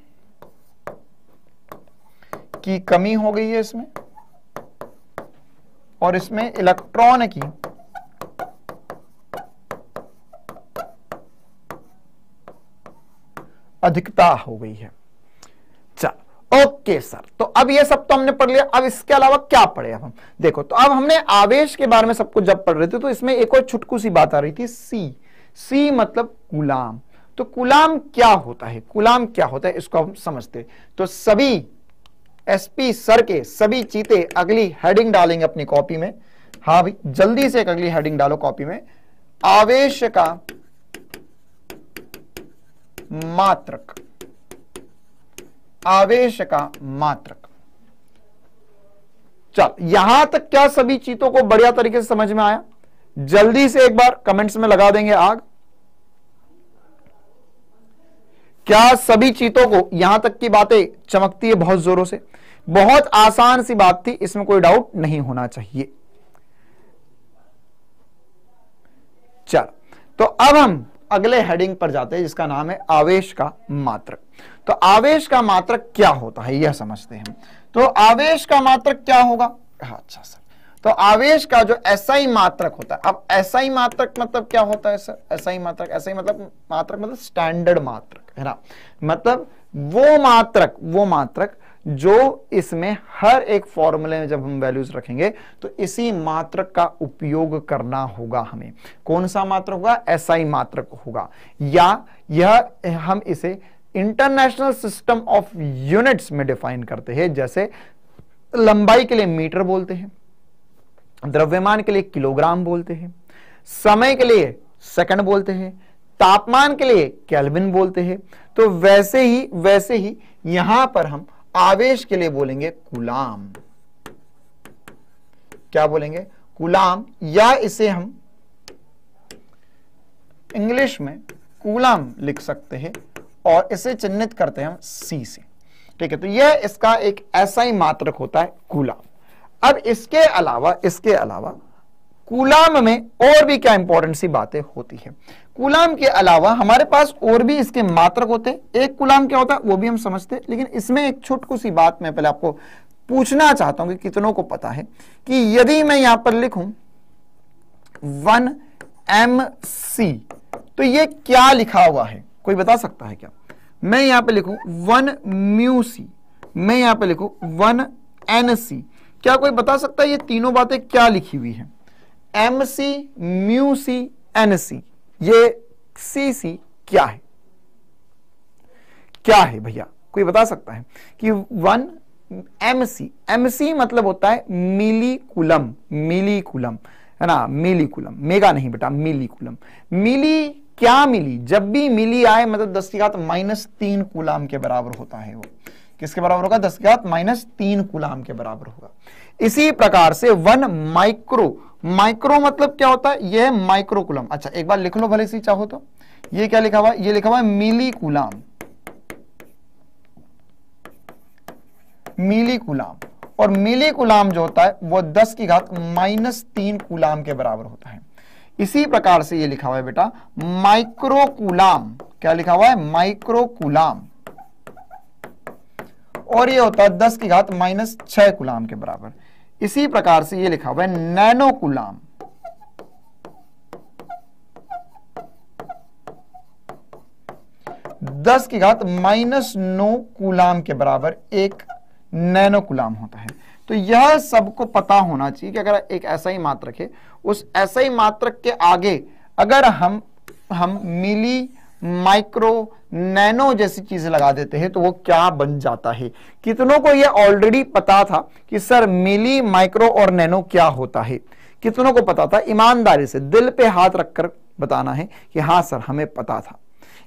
की कमी हो गई है इसमें और इसमें इलेक्ट्रॉन की अधिकता हो गई है ओके सर तो अब ये सब तो हमने पढ़ लिया अब इसके अलावा क्या पढ़े अब हम देखो तो अब हमने आवेश के बारे में सब कुछ जब पढ़ रहे थे तो इसमें एक और छुटकू सी बात आ रही थी सी सी मतलब गुलाम तो गुलाम क्या होता है कुलाम क्या होता है इसको हम समझते तो सभी एसपी सर के सभी चीते अगली हेडिंग डालेंगे अपनी कॉपी में हा भाई जल्दी से एक अगली हेडिंग डालो कॉपी में आवेश का मात्रक आवेश का मात्रक चल यहां तक क्या सभी चीजों को बढ़िया तरीके से समझ में आया जल्दी से एक बार कमेंट्स में लगा देंगे आग क्या सभी चीतों को यहां तक की बातें चमकती है बहुत जोरों से बहुत आसान सी बात थी इसमें कोई डाउट नहीं होना चाहिए चल तो अब हम अगले हेडिंग पर जाते हैं जिसका नाम है आवेश का मात्रक तो आवेश का मात्रक क्या होता है यह समझते हैं तो आवेश का मात्रक क्या होगा हाँ, अच्छा सर तो आवेश का जो ऐसा ही मात्रक होता है अब ऐसा ही मात्रक मतलब क्या होता है सर ऐसा ही मात्रक ऐसा ही मतलब मात्रक मतलब स्टैंडर्ड मात्रक है ना मतलब वो मात्रक वो मात्रक जो इसमें हर एक फॉर्मूले में जब हम वैल्यूज रखेंगे तो इसी मात्रक का उपयोग करना होगा हमें कौन सा मात्रक होगा ऐसा ही मात्रक होगा या यह हम इसे इंटरनेशनल सिस्टम ऑफ यूनिट्स में डिफाइन करते हैं जैसे लंबाई के लिए मीटर बोलते हैं द्रव्यमान के लिए किलोग्राम बोलते हैं समय के लिए सेकंड बोलते हैं तापमान के लिए कैलविन बोलते हैं तो वैसे ही वैसे ही यहां पर हम आवेश के लिए बोलेंगे कुलाम क्या बोलेंगे कुलाम या इसे हम इंग्लिश में कुलाम लिख सकते हैं और इसे चिन्हित करते हैं हम सी से ठीक है तो यह इसका एक ऐसा ही मात्रक होता है कूलाम अब इसके अलावा इसके अलावा कूलाम में और भी क्या इंपॉर्टेंट सी बातें होती है कुलाम के अलावा हमारे पास और भी इसके मात्रक होते हैं एक कुलाम क्या होता है वो भी हम समझते हैं लेकिन इसमें एक छुटकू सी बात मैं पहले आपको पूछना चाहता हूं कि कितनों को पता है कि यदि मैं यहां पर लिखूं वन एम सी तो ये क्या लिखा हुआ है कोई बता सकता है क्या मैं यहां पे लिखूं वन म्यू सी मैं यहां पे लिखूं वन एन सी क्या कोई बता सकता है ये तीनों बातें क्या लिखी हुई है M C mu C N C ये सी सी क्या है क्या है भैया कोई बता सकता है कि one M C M C मतलब होता है मिलीकुलम मिलीकुलम है ना मिलीकुलम मेगा नहीं बेटा मिलीकुलम मिली क्या मिली जब भी मिली आए मतलब दस की घात माइनस तीन कुलाम के बराबर होता है वो किसके बराबर होगा दस की घात माइनस तीन कुलाम के बराबर होगा इसी प्रकार से वन माइक्रो माइक्रो मतलब क्या होता है यह माइक्रो कुलाम अच्छा एक बार लिख लो भले सी चाहो तो यह क्या लिखा हुआ यह लिखा हुआ मिली कुलाम मिली कुलाम और मिली कुलाम जो होता है वो दस की घात माइनस तीन कुलाम के बराबर होता है इसी प्रकार से ये लिखा हुआ है बेटा माइक्रोकुलाम क्या लिखा हुआ है माइक्रोकुलाम और ये होता है दस की घात माइनस छह कुलाम के बराबर इसी प्रकार से ये लिखा हुआ है नैनो कुलाम दस की घात माइनस नौ कुलाम के बराबर एक नैनो कुलाम होता है तो यह सबको पता होना चाहिए कि अगर एक ऐसा ही मात्रक है उस ऐसा ही मात्रक के आगे अगर हम हम मिली माइक्रो नैनो जैसी चीजें लगा देते हैं तो वो क्या बन जाता है कितनों को ये ऑलरेडी पता था कि सर मिली माइक्रो और नैनो क्या होता है कितनों को पता था ईमानदारी से दिल पे हाथ रखकर बताना है कि हाँ सर हमें पता था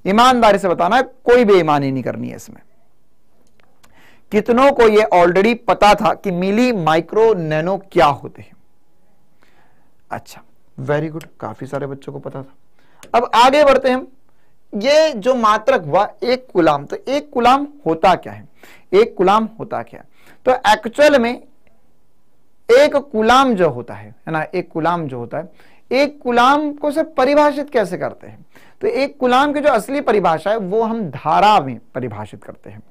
ईमानदारी से बताना है कोई बेईमानी नहीं करनी है इसमें कितनों को यह ऑलरेडी पता था कि मिली माइक्रो नैनो क्या होते हैं अच्छा वेरी गुड काफी सारे बच्चों को पता था अब आगे बढ़ते हैं ये जो मात्रक हुआ एक गुलाम तो एक गुलाम होता क्या है एक गुलाम होता क्या है तो एक्चुअल में एक गुलाम जो होता है है ना एक गुलाम जो होता है एक गुलाम को से परिभाषित कैसे करते हैं तो एक गुलाम की जो असली परिभाषा है वो हम धारा में परिभाषित करते हैं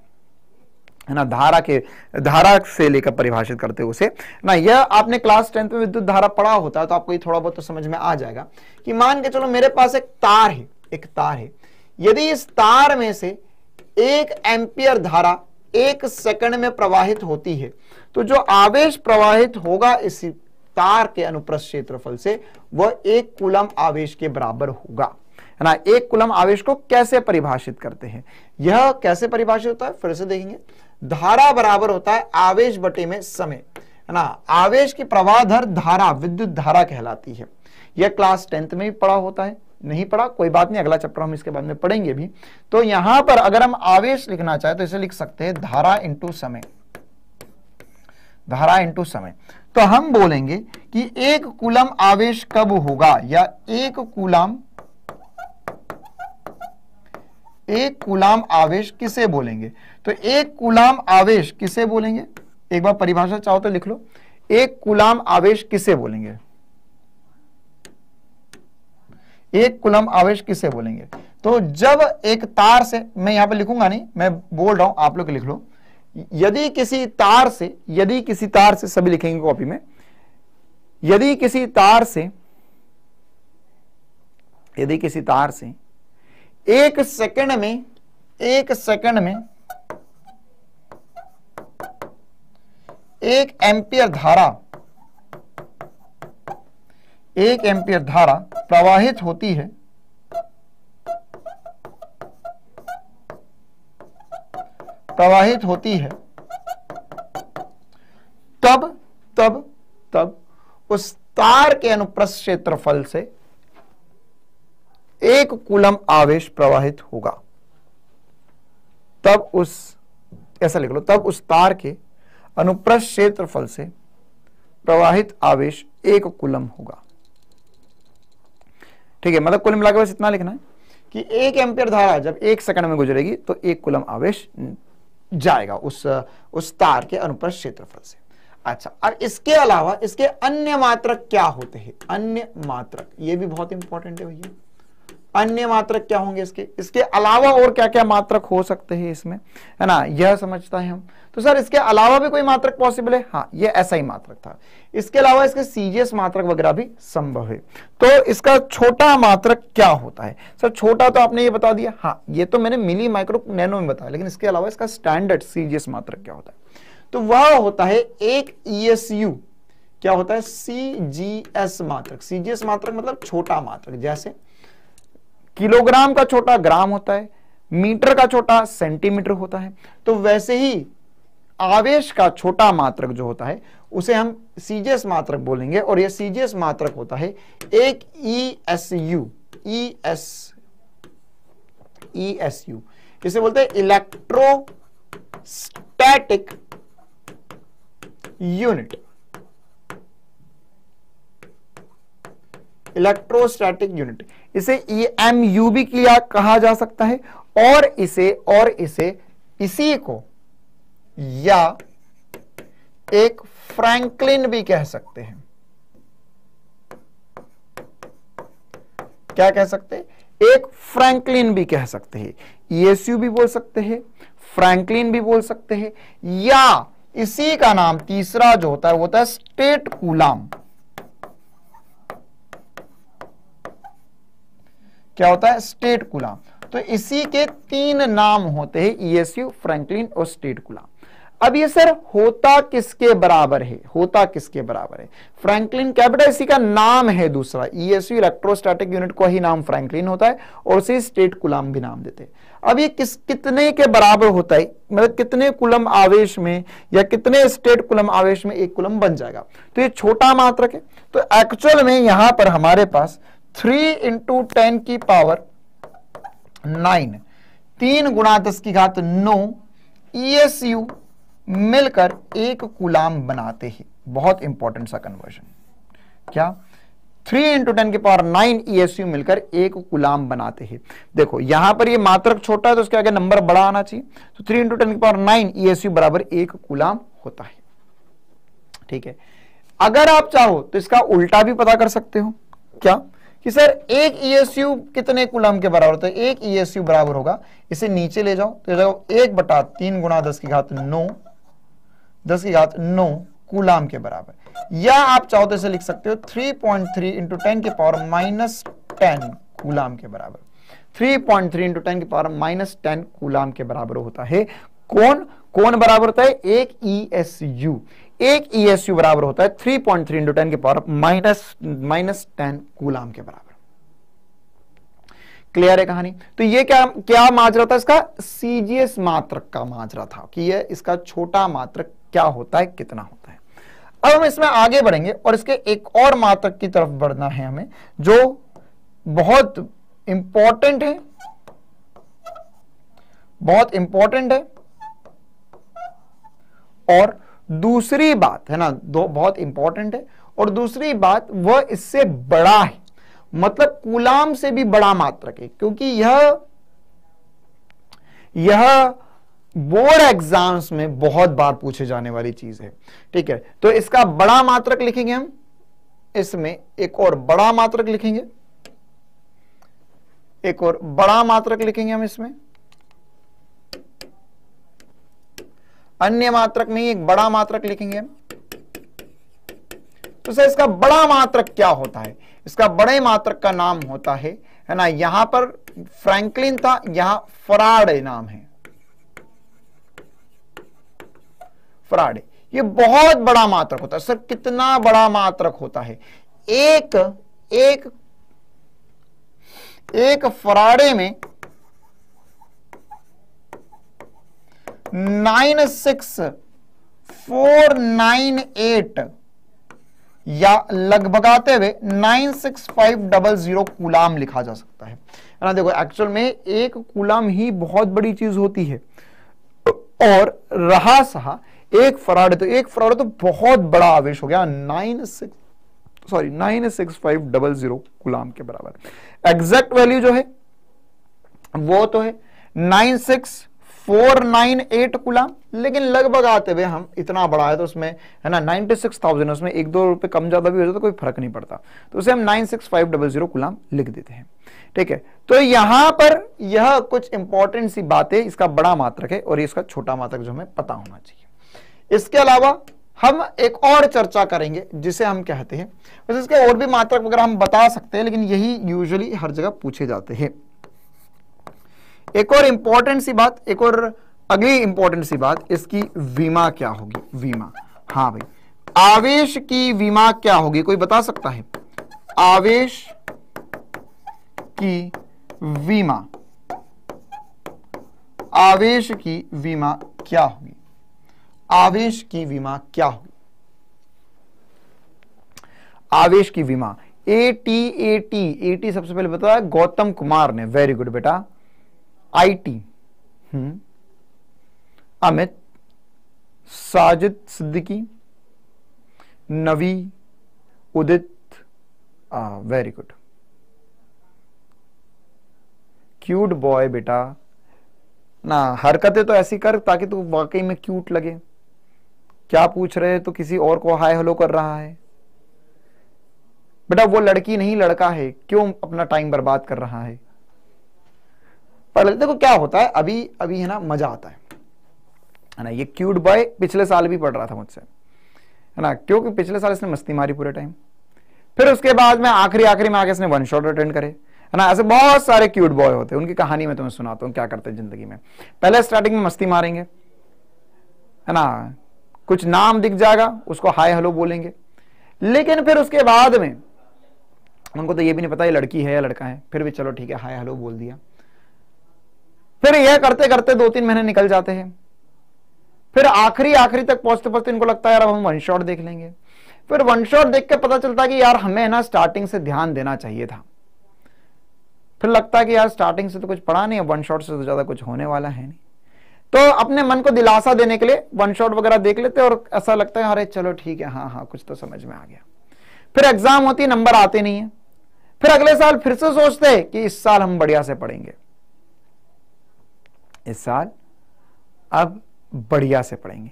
है ना धारा के धारा से लेकर परिभाषित करते हुए उसे ना यह आपने क्लास टेंथ में विद्युत धारा पढ़ा होता है तो आपको ये थोड़ा बहुत तो समझ में आ जाएगा कि मान के चलो मेरे पास एक तार है एक तार है यदि इस तार में से एक एम्पियर धारा एक सेकंड में प्रवाहित होती है तो जो आवेश प्रवाहित होगा इस तार के अनुप्रस्थ क्षेत्रफल से वह एक कुलम आवेश के बराबर होगा है ना एक कुलम आवेश को कैसे परिभाषित करते हैं यह कैसे परिभाषित होता है फिर से देखेंगे धारा बराबर होता है आवेश बटे में समय है ना आवेश की प्रवाह दर धारा विद्युत धारा कहलाती है यह क्लास टेंथ में भी पढ़ा होता है नहीं पढ़ा कोई बात नहीं अगला चैप्टर हम इसके बाद में पढ़ेंगे भी तो यहां पर अगर हम आवेश लिखना चाहे तो इसे लिख सकते हैं धारा इंटू समय धारा इंटू समय तो हम बोलेंगे कि एक कुलम आवेश कब होगा या एक कुलम एक कुलाम आवेश किसे बोलेंगे तो एक गुलाम आवेश किसे बोलेंगे एक बार परिभाषा चाहो तो लिख लो एक गुलाम आवेश किसे बोलेंगे एक कुलम आवेश किसे बोलेंगे तो जब एक तार से मैं यहां पर लिखूंगा नहीं मैं बोल रहा हूं आप लोग लिख लो यदि किसी तार से यदि किसी तार से सभी लिखेंगे कॉपी में यदि किसी तार से यदि किसी तार से एक सेकंड में एक सेकंड में एक एम्पियर धारा एक एम्पियर धारा प्रवाहित होती है प्रवाहित होती है तब तब तब उस तार के अनुप्रस्थ क्षेत्रफल से एक कुलम आवेश प्रवाहित होगा तब उस ऐसा लिख लो तब उस तार के अनुप्रस्थ क्षेत्रफल से प्रवाहित आवेश एक कुलम होगा ठीक है मतलब कुल मिलाकर बस इतना लिखना है कि एक एम्पियर धारा जब एक सेकंड में गुजरेगी तो एक कुलम आवेश जाएगा उस उस तार के अनुप्रस्थ क्षेत्रफल से अच्छा अब इसके अलावा इसके अन्य मात्रक क्या होते हैं अन्य मात्रक ये भी बहुत इंपॉर्टेंट है भैया अन्य मात्रक क्या होंगे इसके इसके अलावा और क्या क्या मात्रक हो सकते हैं इसमें है ना यह समझता है हम तो सर इसके अलावा भी कोई मात्रक पॉसिबल है हाँ ये ऐसा ही मात्रक था इसके अलावा इसके सीजीएस मात्रक वगैरह भी संभव है तो इसका छोटा मात्रक क्या होता है सर छोटा तो आपने ये बता दिया हाँ ये तो मैंने मिली माइक्रो नैनो में बताया लेकिन इसके अलावा इसका स्टैंडर्ड सीजीएस मात्रक क्या होता है तो वह होता है एक ईएसयू e क्या होता है सीजीएस मात्रक सीजीएस मात्रक मतलब छोटा मात्रक जैसे किलोग्राम का छोटा ग्राम होता है मीटर का छोटा सेंटीमीटर होता है तो वैसे ही आवेश का छोटा मात्रक जो होता है उसे हम सीजीएस मात्रक बोलेंगे और यह सीजीएस मात्रक होता है एक E S U E S E S U इसे बोलते हैं इलेक्ट्रोस्टैटिक यूनिट इलेक्ट्रोस्टैटिक यूनिट इसे एम e यू भी किया कहा जा सकता है और इसे और इसे इसी को या एक फ्रैंकलिन भी कह सकते हैं क्या कह सकते हैं एक फ्रैंकलिन भी कह सकते हैं ईएसयू e भी बोल सकते हैं फ्रैंकलिन भी बोल सकते हैं या इसी का नाम तीसरा जो होता है वो होता है स्टेट कूलाम क्या होता है स्टेट कुला तो इसी के तीन नाम होते हैं ईएसयू e फ्रैंकलिन और स्टेट कुला अब ये सर होता किसके बराबर है होता किसके बराबर है फ्रैंकलिन कैपिटल इसी का नाम है दूसरा ईएसयू इलेक्ट्रोस्टैटिक यूनिट को ही नाम फ्रैंकलिन होता है और उसे स्टेट कुलाम भी नाम देते हैं अब ये किस कितने के बराबर होता है मतलब कितने कुलम आवेश में या कितने स्टेट कुलम आवेश में एक कुलम बन जाएगा तो ये छोटा मात्रक है तो एक्चुअल में यहां पर हमारे पास थ्री इंटू टेन की पावर नाइन तीन गुणा दस की घात नौ ईएसयू e मिलकर एक कुलाम बनाते हैं बहुत इंपॉर्टेंट सा कन्वर्जन क्या थ्री इंटू टेन की पावर नाइन ईएसयू e मिलकर एक गुलाम बनाते हैं देखो यहां पर ये मात्रक छोटा है तो उसके आगे नंबर बड़ा आना चाहिए तो थ्री इंटू टेन की पावर नाइन ईएसयू e बराबर एक गुलाम होता है ठीक है अगर आप चाहो तो इसका उल्टा भी पता कर सकते हो क्या कि सर एक ईएसयू e कितने कुलम के बराबर होता है एक ईएसयू e बराबर होगा इसे नीचे ले जाओ तो जाओ एक बटा तीन गुणा दस की घात नौ दस की घात नौ कुलाम के बराबर या आप चाहो तो इसे लिख सकते हो three point three into ten के पावर माइनस टेन कुलाम के बराबर three point three into ten के पावर माइनस टेन कुलाम के बराबर होता है कौन कौन बराबर होता है एक ई एस यू एक ईएसयू e बराबर होता है 3.3 पॉइंट थ्री इंटू टेन के power minus minus ten coulomb के बराबर क्लियर है कहानी तो ये क्या क्या माजरा था इसका सीजीएस मात्रक का माजरा था कि ये इसका छोटा मात्रक क्या होता है कितना होता है अब हम इसमें आगे बढ़ेंगे और इसके एक और मात्रक की तरफ बढ़ना है हमें जो बहुत इंपॉर्टेंट है बहुत इंपॉर्टेंट है और दूसरी बात है ना दो बहुत इंपॉर्टेंट है और दूसरी बात वह इससे बड़ा है मतलब कुलाम से भी बड़ा मात्र के क्योंकि यह यह बोर्ड एग्जाम्स में बहुत बार पूछे जाने वाली चीज है ठीक है तो इसका बड़ा मात्रक लिखेंगे हम इसमें एक और बड़ा मात्रक लिखेंगे एक और बड़ा मात्रक लिखेंगे हम इसमें अन्य मात्रक में एक बड़ा मात्रक लिखेंगे तो सर इसका बड़ा मात्रक क्या होता है इसका बड़े मात्रक का नाम होता है है ना यहां पर फ्रैंकलिन था यहां फराडे नाम है फराडे ये बहुत बड़ा मात्रक होता है सर कितना बड़ा मात्रक होता है एक एक एक फराडे में nine six four nine eight या लगभग आते हुए nine six five double zero coulomb लिखा जा सकता है ना देखो एक्चुअल में एक कुलाम ही बहुत बड़ी चीज होती है और रहा सहा एक फराड तो एक फराड तो बहुत बड़ा आवेश हो गया nine six sorry nine six five double zero coulomb के बराबर एग्जैक्ट वैल्यू जो है वो तो है nine six four nine eight coulomb लेकिन लगभग आते हुए हम इतना बड़ा है तो उसमें है ना नाइनटी सिक्स थाउजेंड उसमें एक दो रुपए कम ज़्यादा भी हो जाए तो कोई फर्क नहीं पड़ता तो उसे हम nine six five double zero लिख देते हैं ठीक है तो यहाँ पर यह कुछ इंपॉर्टेंट सी बातें इसका बड़ा मात्रक है और इसका छोटा मात्रक जो हमें पता होना चाहिए इसके अलावा हम एक और चर्चा करेंगे जिसे हम कहते हैं इसके और भी मात्रक वगैरह हम बता सकते हैं लेकिन यही यूजली हर जगह पूछे जाते हैं एक और इंपॉर्टेंट सी बात एक और अगली इंपॉर्टेंट सी बात इसकी वीमा क्या होगी वीमा हाँ भाई आवेश की वीमा क्या होगी कोई बता सकता है आवेश की वीमा आवेश की वीमा क्या होगी आवेश की वीमा क्या होगी आवेश की वीमा A T A T A T सबसे पहले बताया गौतम कुमार ने वेरी गुड बेटा आईटी हम्म। Amit Sajid Siddiqui Navi Udit very good cute boy बेटा ना हरकतें तो ऐसी कर ताकि तू वाकई में क्यूट लगे क्या पूछ रहे तो किसी और को हाय हेलो कर रहा है बेटा वो लड़की नहीं लड़का है क्यों अपना टाइम बर्बाद कर रहा है पढ़ लेते तो देखो क्या होता है अभी अभी है ना मजा आता है है ना ये क्यूट बॉय पिछले साल भी पढ़ रहा था मुझसे है ना क्योंकि पिछले साल इसने मस्ती मारी पूरे टाइम फिर उसके बाद में आखिरी आखिरी में आके इसने वन शॉट अटेंड करे है ना ऐसे बहुत सारे क्यूट बॉय होते हैं उनकी कहानी मैं तुम्हें सुनाता हूँ क्या करते हैं जिंदगी में पहले स्टार्टिंग में मस्ती मारेंगे है ना कुछ नाम दिख जाएगा उसको हाय हेलो बोलेंगे लेकिन फिर उसके बाद में उनको तो ये भी नहीं पता ये लड़की है या लड़का है फिर भी चलो ठीक है हाय हेलो बोल दिया फिर यह करते करते दो तीन महीने निकल जाते हैं फिर आखिरी आखिरी तक पहुंचते पहुंचते इनको लगता है यार अब हम वन शॉट देख लेंगे फिर वन शॉट देख के पता चलता है कि यार हमें ना स्टार्टिंग से ध्यान देना चाहिए था फिर लगता है कि यार स्टार्टिंग से तो कुछ पड़ा नहीं है वन शॉट से तो ज्यादा कुछ होने वाला है नहीं तो अपने मन को दिलासा देने के लिए वन शॉट वगैरह देख लेते और ऐसा लगता है अरे चलो ठीक है हाँ हाँ कुछ तो समझ में आ गया फिर एग्जाम होती नंबर आते नहीं है फिर अगले साल फिर से सोचते कि इस साल हम बढ़िया से पढ़ेंगे इस साल अब बढ़िया से पढ़ेंगे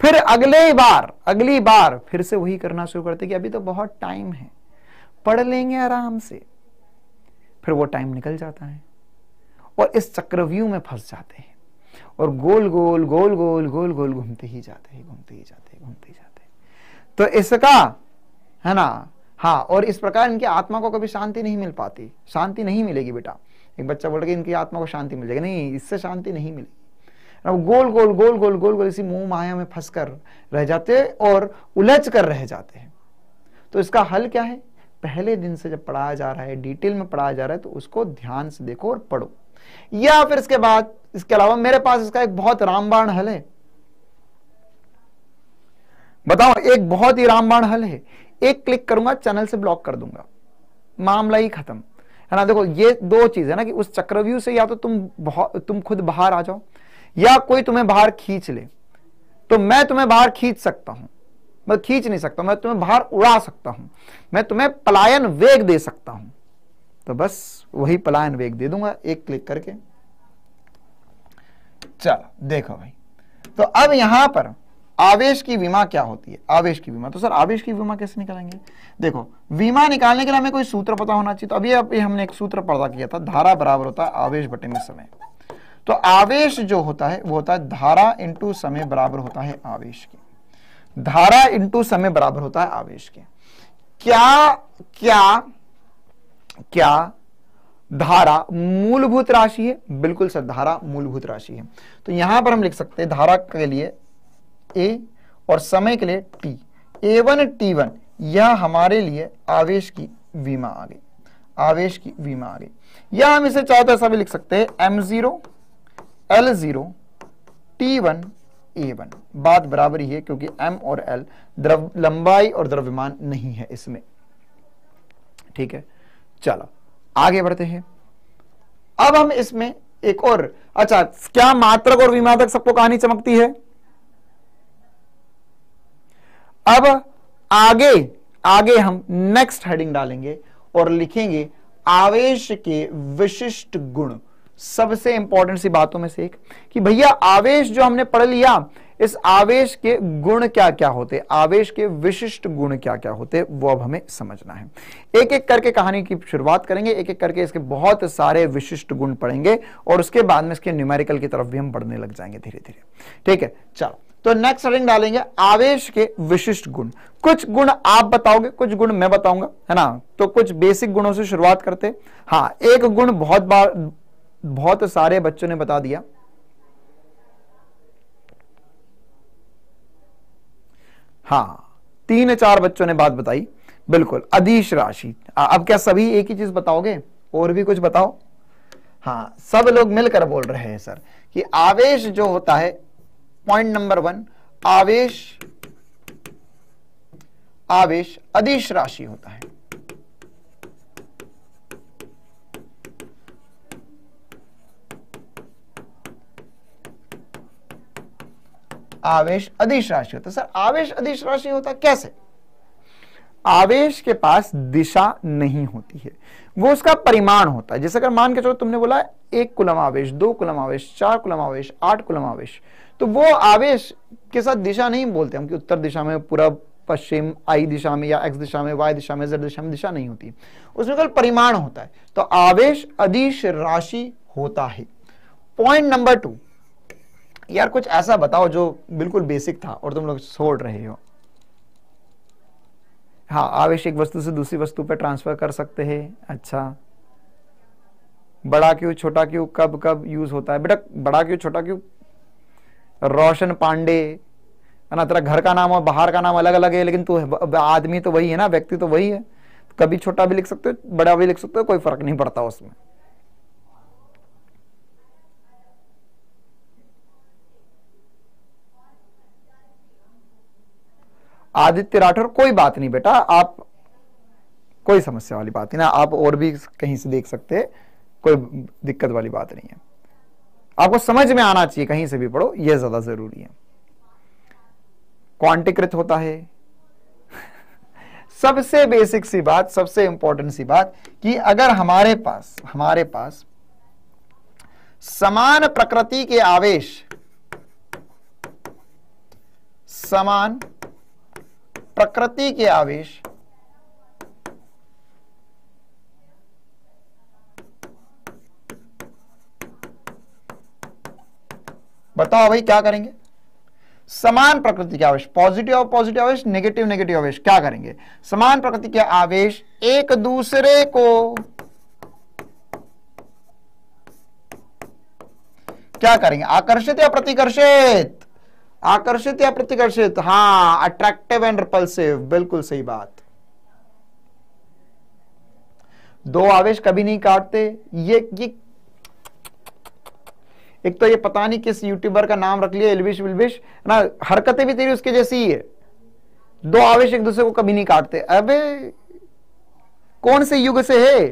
फिर अगले बार अगली बार फिर से वही करना शुरू करते कि अभी तो बहुत टाइम है पढ़ लेंगे आराम से फिर वो टाइम निकल जाता है और इस चक्रव्यूह में फंस जाते हैं और गोल गोल गोल गोल गोल गोल घूमते ही जाते हैं घूमते ही जाते हैं घूमते ही जाते हैं तो इसका है ना हाँ और इस प्रकार इनकी आत्मा को कभी शांति नहीं मिल पाती शांति नहीं मिलेगी बेटा एक बच्चा बोल रहा है इनकी आत्मा को शांति मिल जाएगी नहीं इससे शांति नहीं मिलेगी अब गोल गोल गोल गोल गोल गोल इसी मोह माया में फंस कर रह जाते और उलझ कर रह जाते हैं तो इसका हल क्या है पहले दिन से जब पढ़ाया जा रहा है डिटेल में पढ़ाया जा रहा है तो उसको ध्यान से देखो और पढ़ो या फिर इसके बाद इसके अलावा मेरे पास इसका एक बहुत रामबाण हल है बताओ एक बहुत ही रामबाण हल है एक क्लिक करूंगा चैनल से ब्लॉक कर दूंगा मामला ही खत्म है ना देखो ये दो चीज है ना कि उस चक्रव्यूह से या तो तुम तुम खुद बाहर आ जाओ या कोई तुम्हें बाहर खींच ले तो मैं तुम्हें बाहर खींच सकता हूं मैं खींच नहीं सकता मैं तुम्हें बाहर उड़ा सकता हूं मैं तुम्हें पलायन वेग दे सकता हूं तो बस वही पलायन वेग दे दूंगा एक क्लिक करके चलो देखो भाई तो अब यहां पर आवेश की बीमा क्या होती है आवेश की बीमा तो सर आवेश की बीमा कैसे निकालेंगे देखो बीमा निकालने के लिए हमें कोई सूत्र पता होना चाहिए तो अभी अभी हमने एक सूत्र पता किया था धारा बराबर होता है आवेश बटे में समय तो आवेश जो होता है वो होता है धारा इंटू समय बराबर होता है आवेश के धारा इंटू समय बराबर होता है आवेश के क्या क्या क्या धारा मूलभूत राशि है बिल्कुल सर धारा मूलभूत राशि है तो यहां पर हम लिख सकते हैं धारा के लिए ए और समय के लिए T A one T one यह हमारे लिए आवेश की विमा आ गई आवेश की विमा आ गई या हम इसे चाहे तो ऐसा भी लिख सकते हैं M zero L zero T one A one बात बराबर ही है क्योंकि एम और एल द्रव लंबाई और द्रव्यमान नहीं है इसमें ठीक है चलो आगे बढ़ते हैं अब हम इसमें एक और अच्छा क्या मात्रक और विमात्रक सबको कहानी चमकती है अब आगे आगे हम नेक्स्ट हेडिंग डालेंगे और लिखेंगे आवेश के विशिष्ट गुण सबसे इंपॉर्टेंट सी बातों में से एक कि भैया आवेश जो हमने पढ़ लिया इस आवेश के गुण क्या क्या होते आवेश के विशिष्ट गुण क्या क्या होते वो अब हमें समझना है एक एक करके कहानी की शुरुआत करेंगे एक एक करके इसके बहुत सारे विशिष्ट गुण पढ़ेंगे और उसके बाद में इसके न्यूमेरिकल की तरफ भी हम बढ़ने लग जाएंगे धीरे धीरे ठीक है चलो तो नेक्स्ट रिंग डालेंगे आवेश के विशिष्ट गुण कुछ गुण आप बताओगे कुछ गुण मैं बताऊंगा है ना तो कुछ बेसिक गुणों से शुरुआत करते हाँ एक गुण बहुत बार बहुत सारे बच्चों ने बता दिया हाँ तीन चार बच्चों ने बात बताई बिल्कुल अधीश राशि अब क्या सभी एक ही चीज बताओगे और भी कुछ बताओ हाँ सब लोग मिलकर बोल रहे हैं सर कि आवेश जो होता है पॉइंट नंबर वन आवेश आवेश अधिश राशि होता है आवेश अधिश राशि होता है सर आवेश अधिश राशि होता है कैसे आवेश के पास दिशा नहीं होती है वो उसका परिमाण होता है जैसे अगर मान के चलो तुमने बोला एक कुलम आवेश दो कुलम आवेश चार कुलम आवेश आठ कुलम आवेश तो वो आवेश के साथ दिशा नहीं बोलते हम कि उत्तर दिशा में पूरा पश्चिम आई दिशा में या एक्स दिशा में वाई दिशा में जेड दिशा में दिशा नहीं होती उसमें केवल परिमाण होता है तो आवेश अधिश राशि होता है पॉइंट नंबर टू यार कुछ ऐसा बताओ जो बिल्कुल बेसिक था और तुम लोग छोड़ रहे हो हाँ आवेश एक वस्तु से दूसरी वस्तु पर ट्रांसफर कर सकते हैं अच्छा बड़ा क्यों छोटा क्यों कब कब यूज होता है बेटा बड़ा क्यों छोटा क्यों रोशन पांडे है ना तेरा घर का नाम और बाहर का नाम अलग अलग है लेकिन तू आदमी तो वही है ना व्यक्ति तो वही है कभी छोटा भी लिख सकते हो बड़ा भी लिख सकते हो कोई फर्क नहीं पड़ता उसमें आदित्य राठौर कोई बात नहीं बेटा आप कोई समस्या वाली बात नहीं ना आप और भी कहीं से देख सकते कोई दिक्कत वाली बात नहीं है आपको समझ में आना चाहिए कहीं से भी पढ़ो यह ज्यादा जरूरी है क्वांटिकृत होता है सबसे बेसिक सी बात सबसे इंपॉर्टेंट सी बात कि अगर हमारे पास हमारे पास समान प्रकृति के आवेश समान प्रकृति के आवेश बताओ भाई क्या करेंगे समान प्रकृति के आवेश पॉजिटिव और पॉजिटिव आवेश नेगेटिव नेगेटिव आवेश क्या करेंगे समान प्रकृति के आवेश एक दूसरे को क्या करेंगे आकर्षित या प्रतिकर्षित आकर्षित या प्रतिकर्षित हाँ अट्रैक्टिव एंड रिपल्सिव बिल्कुल सही बात दो आवेश कभी नहीं काटते ये ये एक तो ये पता नहीं किस यूट्यूबर का नाम रख लिया एलविश विलविश ना हरकतें भी तेरी उसके जैसी ही है दो आवेश एक दूसरे को कभी नहीं काटते अबे कौन से युग से है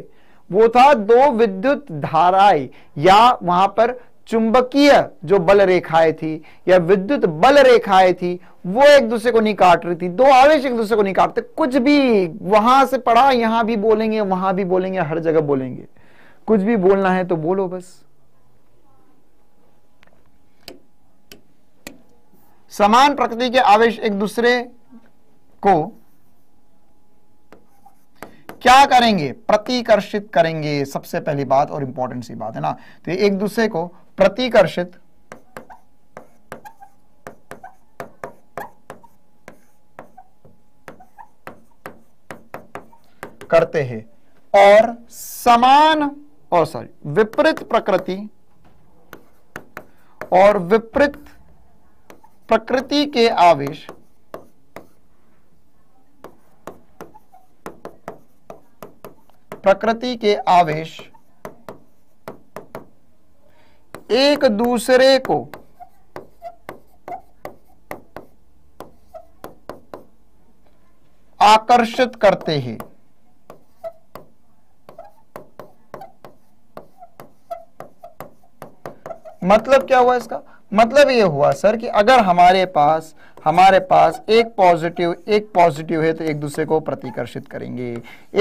वो था दो विद्युत धाराएं या वहां पर चुंबकीय जो बल रेखाएं थी या विद्युत बल रेखाएं थी वो एक दूसरे को नहीं काट रही थी दो आवेश एक दूसरे को नहीं काटते कुछ भी वहां से पढ़ा यहां भी बोलेंगे वहां भी बोलेंगे हर जगह बोलेंगे कुछ भी बोलना है तो बोलो बस समान प्रकृति के आवेश एक दूसरे को क्या करेंगे प्रतिकर्षित करेंगे सबसे पहली बात और इंपॉर्टेंट सी बात है ना तो एक दूसरे को प्रतिकर्षित करते हैं और समान और सॉरी विपरीत प्रकृति और विपरीत प्रकृति के आवेश प्रकृति के आवेश एक दूसरे को आकर्षित करते हैं मतलब क्या हुआ इसका मतलब ये हुआ सर कि अगर हमारे पास हमारे पास एक पॉजिटिव एक पॉजिटिव है तो एक दूसरे को प्रतिकर्षित करेंगे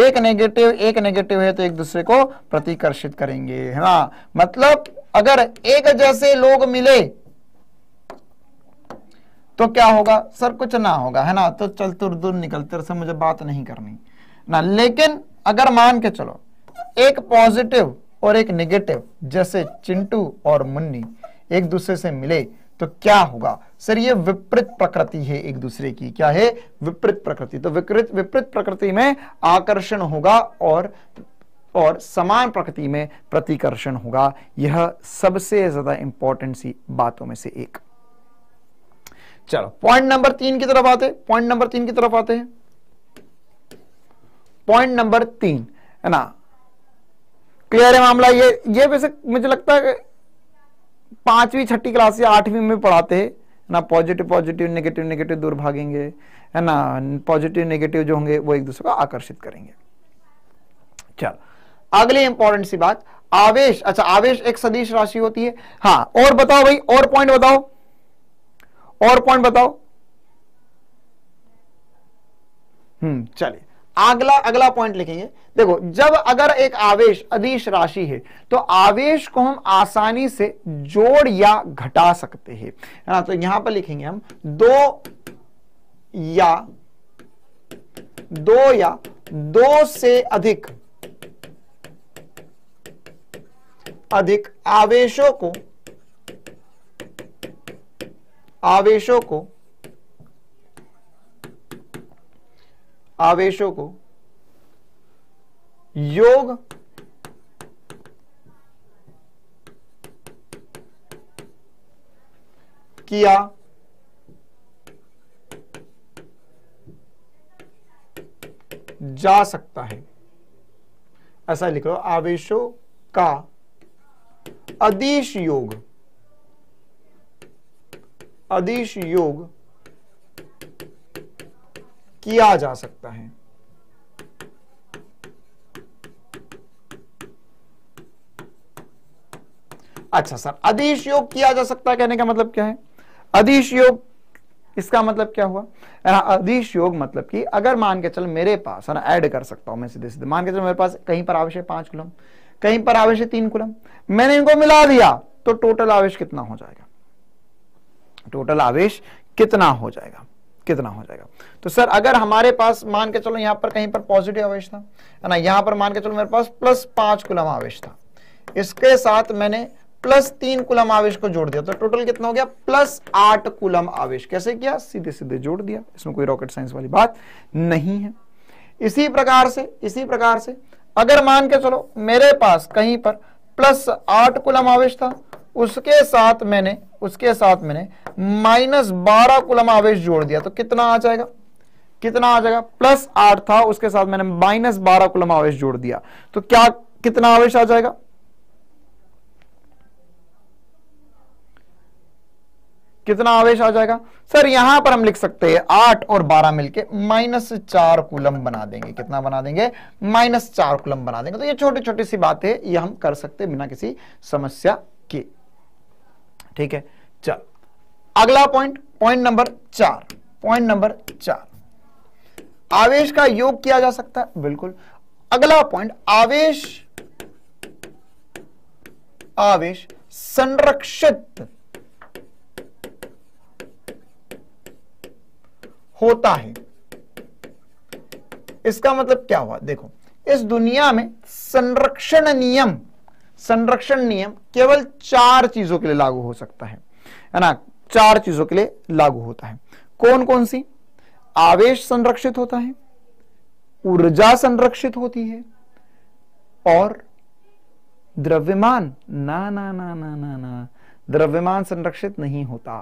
एक नेगेटिव एक नेगेटिव है तो एक दूसरे को प्रतिकर्षित करेंगे है ना मतलब अगर एक जैसे लोग मिले तो क्या होगा सर कुछ ना होगा है ना तो चल तुर दूर निकल तेरे से मुझे बात नहीं करनी ना लेकिन अगर मान के चलो एक पॉजिटिव और एक नेगेटिव जैसे चिंटू और मुन्नी एक दूसरे से मिले तो क्या होगा सर ये विपरीत प्रकृति है एक दूसरे की क्या है विपरीत प्रकृति तो विकृत विपरीत प्रकृति में आकर्षण होगा और और समान प्रकृति में प्रतिकर्षण होगा यह सबसे ज्यादा इंपॉर्टेंट सी बातों में से एक चलो पॉइंट नंबर तीन की तरफ आते पॉइंट नंबर तीन की तरफ आते हैं पॉइंट नंबर तीन है ना क्लियर है मामला ये ये वैसे मुझे लगता है पांचवी छठी क्लास या आठवीं में पढ़ाते ना पॉजिटिव पॉजिटिव नेगेटिव नेगेटिव दूर भागेंगे है ना पॉजिटिव नेगेटिव जो होंगे वो एक दूसरे को आकर्षित करेंगे चल अगली इंपॉर्टेंट सी बात आवेश अच्छा आवेश एक सदिश राशि होती है हाँ और बताओ भाई और पॉइंट बताओ और पॉइंट बताओ हम्म चलिए अगला अगला पॉइंट लिखेंगे देखो जब अगर एक आवेश अधीश राशि है तो आवेश को हम आसानी से जोड़ या घटा सकते हैं है ना तो यहां पर लिखेंगे हम दो या दो या दो से अधिक अधिक आवेशों को आवेशों को आवेशों को योग किया जा सकता है ऐसा लिख लो आवेशों का अदिश योग अदिश योग किया जा सकता है अच्छा सर अधिश योग किया जा सकता है कहने का मतलब क्या है अधिश योग इसका मतलब क्या हुआ अधिश योग मतलब कि अगर मान के चल मेरे पास है ना ऐड कर सकता हूं मैं सीधे सीधे मान के चल मेरे पास कहीं पर आवेश है पांच कुलम कहीं पर आवेश तीन कुलम मैंने इनको मिला दिया तो टोटल आवेश कितना हो जाएगा टोटल आवेश कितना हो जाएगा कितना हो जाएगा तो सर अगर हमारे पास मान के चलो यहां पर कहीं पर पॉजिटिव आवेश था ना यहां पर मान के चलो मेरे पास प्लस पांच कुलम आवेश था इसके साथ मैंने प्लस तीन कुलम आवेश को जोड़ दिया तो टोटल कितना हो गया प्लस आठ कुलम आवेश कैसे किया सीधे सीधे जोड़ दिया इसमें कोई रॉकेट साइंस वाली बात नहीं है इसी प्रकार से इसी प्रकार से अगर मान के चलो मेरे पास कहीं पर प्लस आठ कुलम आवेश था उसके साथ मैंने उसके साथ मैंने माइनस बारह कुलम आवेश जोड़ दिया तो कितना आ जाएगा कितना आ जाएगा प्लस आठ था उसके साथ मैंने माइनस बारह कुलम आवेश जोड़ दिया तो क्या कितना आवेश आ जाएगा कितना आवेश आ जाएगा सर यहां पर हम लिख सकते हैं आठ और बारह मिलके माइनस चार कुलम बना देंगे कितना बना देंगे माइनस चार कुलम बना देंगे तो ये छोटी छोटी सी बात है ये हम कर सकते बिना किसी समस्या के ठीक है चल अगला पॉइंट पॉइंट नंबर चार पॉइंट नंबर चार आवेश का योग किया जा सकता है बिल्कुल अगला पॉइंट आवेश आवेश संरक्षित होता है इसका मतलब क्या हुआ देखो इस दुनिया में संरक्षण नियम संरक्षण नियम केवल चार चीजों के लिए लागू हो सकता है है ना चार चीजों के लिए लागू होता है कौन कौन सी आवेश संरक्षित होता है ऊर्जा संरक्षित होती है और द्रव्यमान ना ना ना ना ना ना द्रव्यमान संरक्षित नहीं होता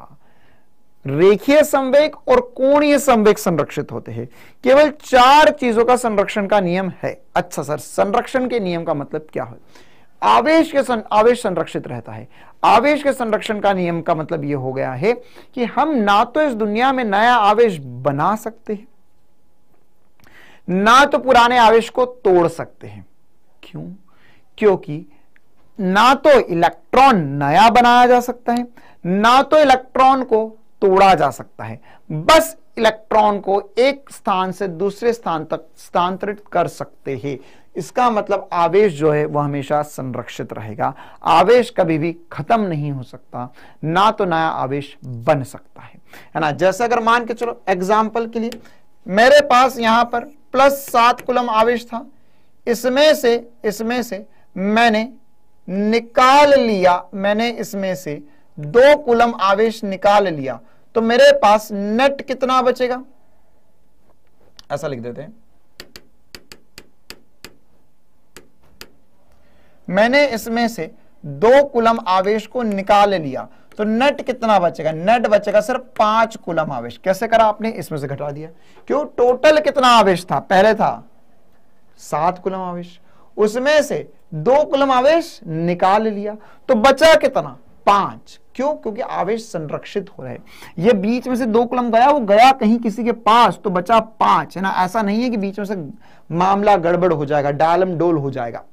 रेखीय संवेग और कोणीय संवेग संरक्षित होते हैं केवल चार चीजों का संरक्षण का नियम है अच्छा सर संरक्षण के नियम का मतलब क्या है आवेश के सं, आवेश संरक्षित रहता है आवेश के संरक्षण का नियम का मतलब यह हो गया है कि हम ना तो इस दुनिया में नया आवेश बना सकते हैं ना तो पुराने आवेश को तोड़ सकते हैं क्यों क्योंकि ना तो इलेक्ट्रॉन नया बनाया जा सकता है ना तो इलेक्ट्रॉन को तोड़ा जा सकता है बस इलेक्ट्रॉन को एक स्थान से दूसरे स्थान तक स्थानांतरित कर सकते हैं इसका मतलब आवेश जो है वह हमेशा संरक्षित रहेगा आवेश कभी भी खत्म नहीं हो सकता ना तो नया आवेश बन सकता है है ना जैसे अगर मान के चलो एग्जाम्पल के लिए मेरे पास यहां पर प्लस सात कुलम आवेश था इसमें से इसमें से मैंने निकाल लिया मैंने इसमें से दो कुलम आवेश निकाल लिया तो मेरे पास नेट कितना बचेगा ऐसा लिख देते हैं मैंने इसमें से दो कुलम आवेश को निकाल लिया तो नेट कितना बचेगा नेट बचेगा सिर्फ पांच कुलम आवेश कैसे करा आपने इसमें से घटा दिया क्यों टोटल कितना आवेश था पहले था सात कुलम आवेश उसमें से दो कुलम आवेश निकाल लिया तो बचा कितना पांच क्यों क्योंकि आवेश संरक्षित हो रहे ये बीच में से दो कुलम गया वो गया कहीं किसी के पास तो बचा पांच है ना ऐसा नहीं है कि बीच में से मामला गड़बड़ हो जाएगा डालम डोल हो जाएगा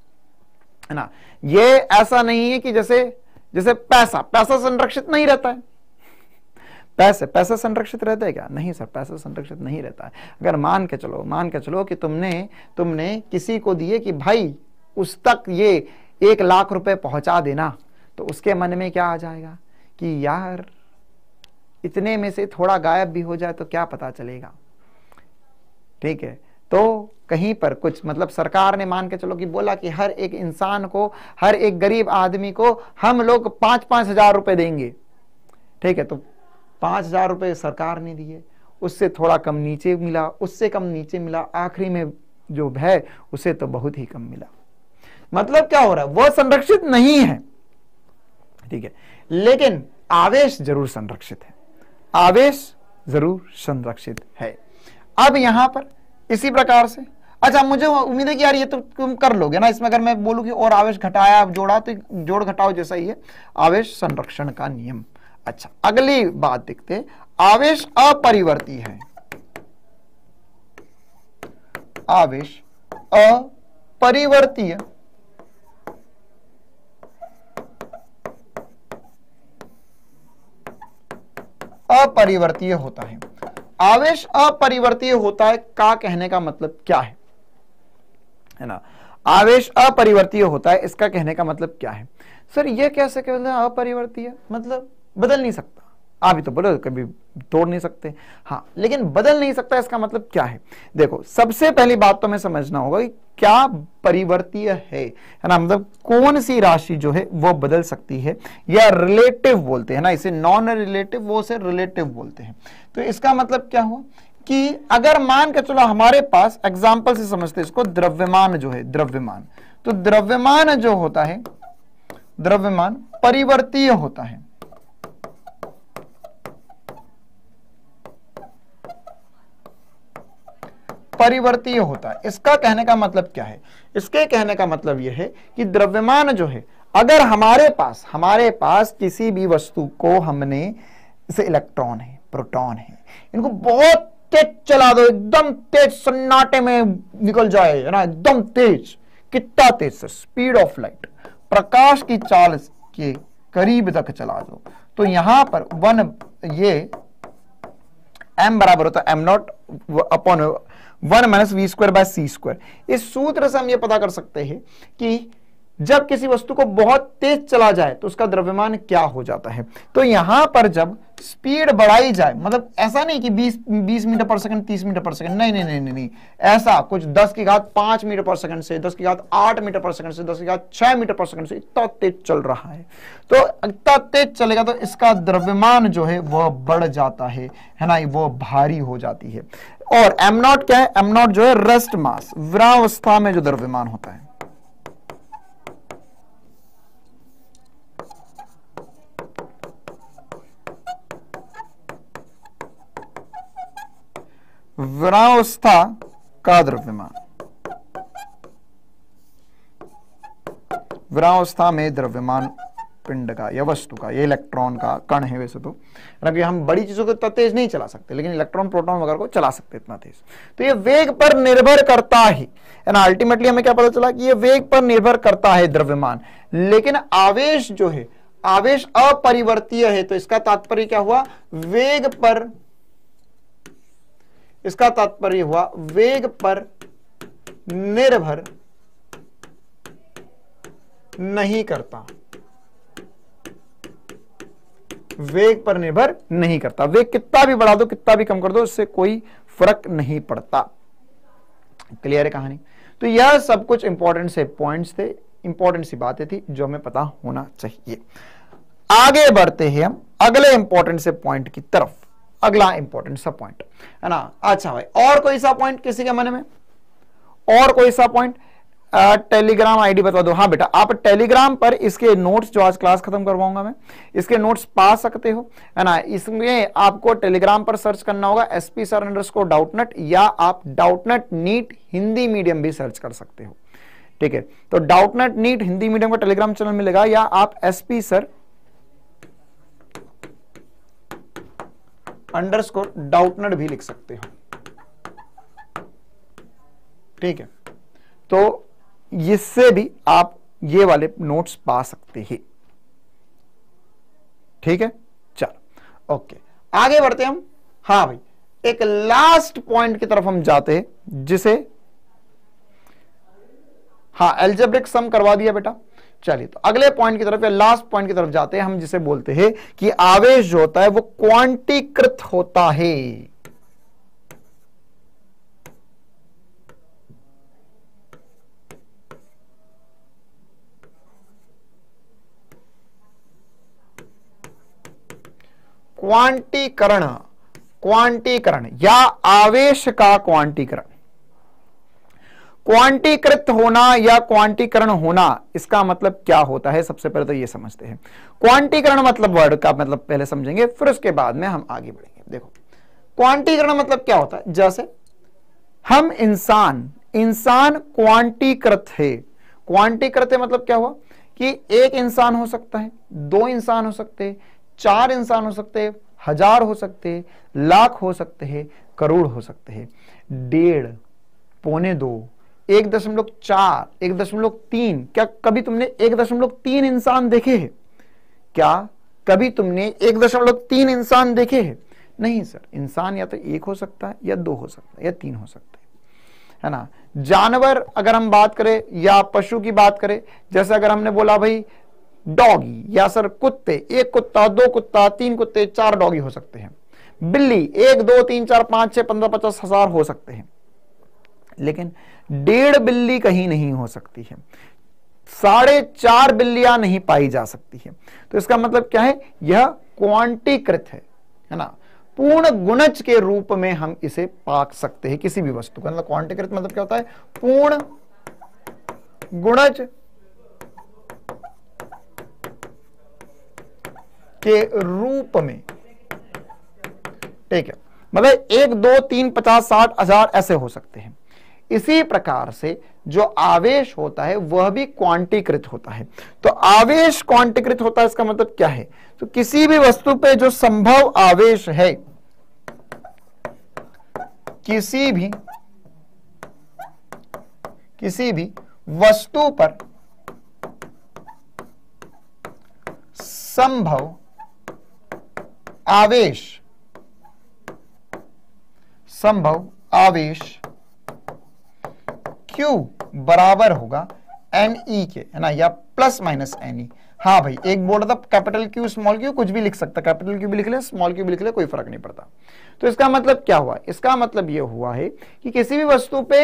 है ना ये ऐसा नहीं है कि जैसे जैसे पैसा पैसा संरक्षित नहीं रहता है पैसे पैसा संरक्षित रहता है क्या नहीं सर पैसा संरक्षित नहीं रहता है अगर मान के चलो मान के चलो कि तुमने तुमने किसी को दिए कि भाई उस तक ये एक लाख रुपए पहुंचा देना तो उसके मन में क्या आ जाएगा कि यार इतने में से थोड़ा गायब भी हो जाए तो क्या पता चलेगा ठीक है तो कहीं पर कुछ मतलब सरकार ने मान के चलो कि बोला कि हर एक इंसान को हर एक गरीब आदमी को हम लोग पांच पांच हजार रुपये देंगे ठीक है तो पांच हजार रुपये सरकार ने दिए उससे थोड़ा कम नीचे मिला उससे कम नीचे मिला आखिरी में जो है उसे तो बहुत ही कम मिला मतलब क्या हो रहा है वह संरक्षित नहीं है ठीक है लेकिन आवेश जरूर संरक्षित है आवेश जरूर संरक्षित है अब यहां पर इसी प्रकार से अच्छा मुझे उम्मीद है कि यार ये तो तुम कर लोगे ना इसमें अगर मैं बोलूँ कि और आवेश घटाया जोड़ा तो जोड़ घटाओ जैसा ही है आवेश संरक्षण का नियम अच्छा अगली बात देखते आवेश अपरिवर्ती है आवेश अपरिवर्तीय अपरिवर्तीय होता है आवेश अपरिवर्तीय होता है का कहने का मतलब क्या है है ना आवेश अपरिवर्तीय होता है इसका कहने का मतलब क्या है सर यह कैसे कहते हैं अपरिवर्तीय मतलब बदल नहीं सकता आप ही तो बोलो कभी तोड़ नहीं सकते हाँ लेकिन बदल नहीं सकता इसका मतलब क्या है देखो सबसे पहली बात तो हमें समझना होगा कि क्या परिवर्तीय है है ना मतलब कौन सी राशि जो है वो बदल सकती है या रिलेटिव बोलते हैं ना इसे नॉन रिलेटिव वो से रिलेटिव बोलते हैं तो इसका मतलब क्या हुआ कि अगर मान के चलो हमारे पास एग्जाम्पल से समझते इसको द्रव्यमान जो है द्रव्यमान तो द्रव्यमान जो होता है द्रव्यमान परिवर्तीय होता है परिवर्तीय होता है इसका कहने का मतलब क्या है इसके कहने का मतलब यह है कि द्रव्यमान जो है अगर हमारे पास हमारे पास किसी भी वस्तु को हमने इलेक्ट्रॉन है प्रोटॉन है इनको बहुत तेज चला दो एकदम तेज सन्नाटे में निकल जाए है ना एकदम तेज कितना तेज सर स्पीड ऑफ लाइट प्रकाश की चाल के करीब तक चला दो तो यहां पर वन ये एम बराबर होता है M not upon one minus V square by C square इस सूत्र से हम ये पता कर सकते हैं कि जब किसी वस्तु को बहुत तेज चला जाए तो उसका द्रव्यमान क्या हो जाता है तो यहां पर जब स्पीड बढ़ाई जाए मतलब ऐसा नहीं कि 20 20 मीटर पर सेकंड 30 मीटर पर सेकंड नहीं नहीं नहीं नहीं ऐसा कुछ 10 की घात 5 मीटर पर सेकंड से 10 की घात 8 मीटर पर सेकंड से 10 की घात 6 मीटर पर सेकंड से इतना तेज चल रहा है तो इतना तेज चलेगा तो इसका द्रव्यमान जो है वह बढ़ जाता है है ना वो भारी हो जाती है और एम नॉट क्या है एम नॉट जो है रेस्ट मास विरावस्था में जो द्रव्यमान होता है वृणावस्था का द्रव्यमान वृणावस्था में द्रव्यमान पिंड का या वस्तु का ये इलेक्ट्रॉन का कण है वैसे तो कि हम बड़ी चीजों को इतना तेज नहीं चला सकते लेकिन इलेक्ट्रॉन प्रोटॉन वगैरह को चला सकते इतना तेज तो ये वेग पर निर्भर करता है अल्टीमेटली हमें क्या पता चला कि ये वेग पर निर्भर करता है द्रव्यमान लेकिन आवेश जो है आवेश अपरिवर्तीय है तो इसका तात्पर्य क्या हुआ वेग पर इसका तात्पर्य हुआ वेग पर निर्भर नहीं करता वेग पर निर्भर नहीं करता वेग कितना भी बढ़ा दो कितना भी कम कर दो उससे कोई फर्क नहीं पड़ता क्लियर है कहानी तो यह सब कुछ इंपॉर्टेंट से पॉइंट्स थे इंपॉर्टेंट सी बातें थी जो हमें पता होना चाहिए आगे बढ़ते हैं हम अगले इंपॉर्टेंट से पॉइंट की तरफ अगला इंपॉर्टेंट सा पॉइंट है ना अच्छा भाई और कोई सा पॉइंट किसी के मन में और कोई सा पॉइंट टेलीग्राम आईडी बता दो हाँ बेटा आप टेलीग्राम पर इसके नोट्स जो आज क्लास खत्म करवाऊंगा मैं इसके नोट्स पा सकते हो है ना इसमें आपको टेलीग्राम पर सर्च करना होगा S P sir under Doubtnut या आप डाउटनेट नीट हिंदी मीडियम भी सर्च कर सकते हो ठीक है तो डाउटनेट नीट हिंदी मीडियम का टेलीग्राम चैनल मिलेगा या आप S P sir underscore Doubtnut भी लिख सकते हो ठीक है तो इससे भी आप ये वाले नोट्स पा सकते हैं ठीक है चलो ओके आगे बढ़ते हम हाँ भाई एक लास्ट पॉइंट की तरफ हम जाते हैं जिसे हाँ एल्जेब्रिक सम करवा दिया बेटा चलिए तो अगले पॉइंट की तरफ या लास्ट पॉइंट की तरफ जाते हैं हम जिसे बोलते हैं कि आवेश जो होता है वो क्वांटीकृत होता है क्वांटीकरण क्वांटीकरण या आवेश का क्वांटीकरण क्वांटीकृत होना या क्वांटीकरण होना इसका मतलब क्या होता है सबसे पहले तो ये समझते हैं क्वांटीकरण मतलब वर्ड का मतलब पहले समझेंगे फिर उसके बाद में हम आगे बढ़ेंगे देखो क्वांटीकरण मतलब क्या होता है जैसे हम इंसान इंसान क्वांटीकृत है क्वांटीकृत है मतलब क्या हुआ कि एक इंसान हो सकता है दो इंसान हो सकते हैं चार इंसान हो सकते हैं हजार हो सकते हैं लाख हो सकते हैं करोड़ हो सकते हैं डेढ़ पौने दो एक दशमलव चार एक दशमलव तीन क्या कभी तुमने एक दशमलव तीन इंसान देखे हैं क्या कभी तुमने एक दशमलव तीन इंसान देखे हैं नहीं सर इंसान या तो एक हो सकता है या दो हो सकता है या तीन हो सकता है है ना जानवर अगर हम बात करें या पशु की बात करें जैसे अगर हमने बोला भाई डॉगी या सर कुत्ते एक कुत्ता दो कुत्ता तीन कुत्ते चार डॉगी हो सकते हैं बिल्ली एक दो तीन चार पांच छह पंद्रह पचास हजार हो सकते हैं लेकिन डेढ़ बिल्ली कहीं नहीं हो सकती है साढ़े चार बिल्लियां नहीं पाई जा सकती है तो इसका मतलब क्या है यह क्वांटीकृत है है ना पूर्ण गुणज के रूप में हम इसे पाक सकते हैं किसी भी वस्तु का मतलब क्वांटीकृत मतलब क्या होता है पूर्ण गुणज के रूप में ठीक है मतलब एक दो तीन पचास साठ हजार ऐसे हो सकते हैं इसी प्रकार से जो आवेश होता है वह भी क्वांटीकृत होता है तो आवेश क्वांटीकृत होता है इसका मतलब क्या है तो किसी भी वस्तु पे जो संभव आवेश है किसी भी किसी भी वस्तु पर संभव आवेश संभव आवेश क्यू बराबर होगा एन ई के है ना या प्लस माइनस एन ई हाँ भाई एक बोर्ड था कैपिटल क्यू स्मॉल क्यू कुछ भी लिख सकता कैपिटल क्यू भी लिख ले स्मॉल क्यू भी लिख ले कोई फर्क नहीं पड़ता तो इसका मतलब क्या हुआ इसका मतलब ये हुआ है कि किसी भी वस्तु पे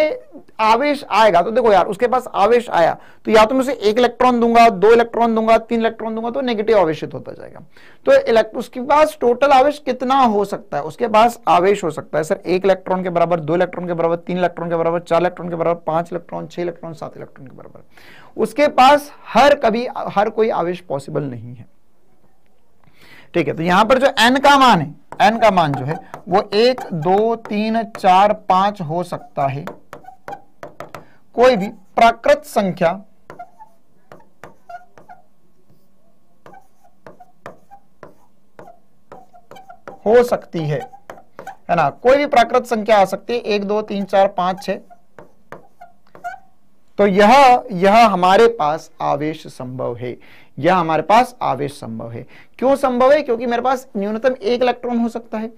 आवेश आएगा तो देखो यार उसके पास आवेश आया तो या तो मैं उसे एक इलेक्ट्रॉन दूंगा दो इलेक्ट्रॉन दूंगा तीन इलेक्ट्रॉन दूंगा तो नेगेटिव आवेश होता जाएगा तो उसके पास टोटल आवेश कितना हो सकता है उसके पास आवेश हो सकता है सर एक इलेक्ट्रॉन के बराबर दो इलेक्ट्रॉन के बराबर तीन इलेक्ट्रॉन के बराबर चार इलेक्ट्रॉन के बराबर पांच इलेक्ट्रॉन छह इलेक्ट्रॉन सात इलेक्ट्रॉन के बराबर उसके पास हर कभी हर कोई आवेश पॉसिबल नहीं है ठीक है तो यहां पर जो एन का मान है एन का मान जो है वो एक दो तीन चार पांच हो सकता है कोई भी प्राकृत संख्या हो सकती है है ना कोई भी प्राकृत संख्या आ सकती है एक दो तीन चार पांच छह तो यह यह हमारे पास आवेश संभव है यह हमारे पास आवेश संभव है क्यों संभव है क्योंकि मेरे पास न्यूनतम एक इलेक्ट्रॉन हो सकता है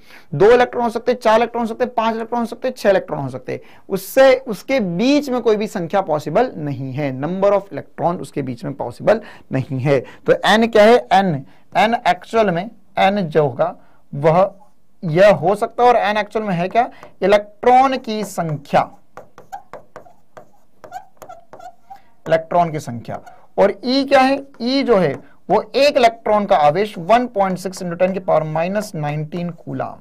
दो इलेक्ट्रॉन हो सकते हैं चार इलेक्ट्रॉन हो सकते हैं पांच इलेक्ट्रॉन हो सकते हैं छह इलेक्ट्रॉन हो सकते हैं उससे उसके बीच में कोई भी संख्या पॉसिबल नहीं है नंबर ऑफ इलेक्ट्रॉन उसके बीच में पॉसिबल नहीं है तो एन क्या है एन एन एक्चुअल में एन जो होगा वह यह हो सकता है और एन एक्चुअल में है क्या इलेक्ट्रॉन की संख्या इलेक्ट्रॉन की संख्या और ई e क्या है ई e जो है वो एक इलेक्ट्रॉन का आवेश 1.6 पॉइंट सिक्स इंटू टेन की power minus nineteen coulomb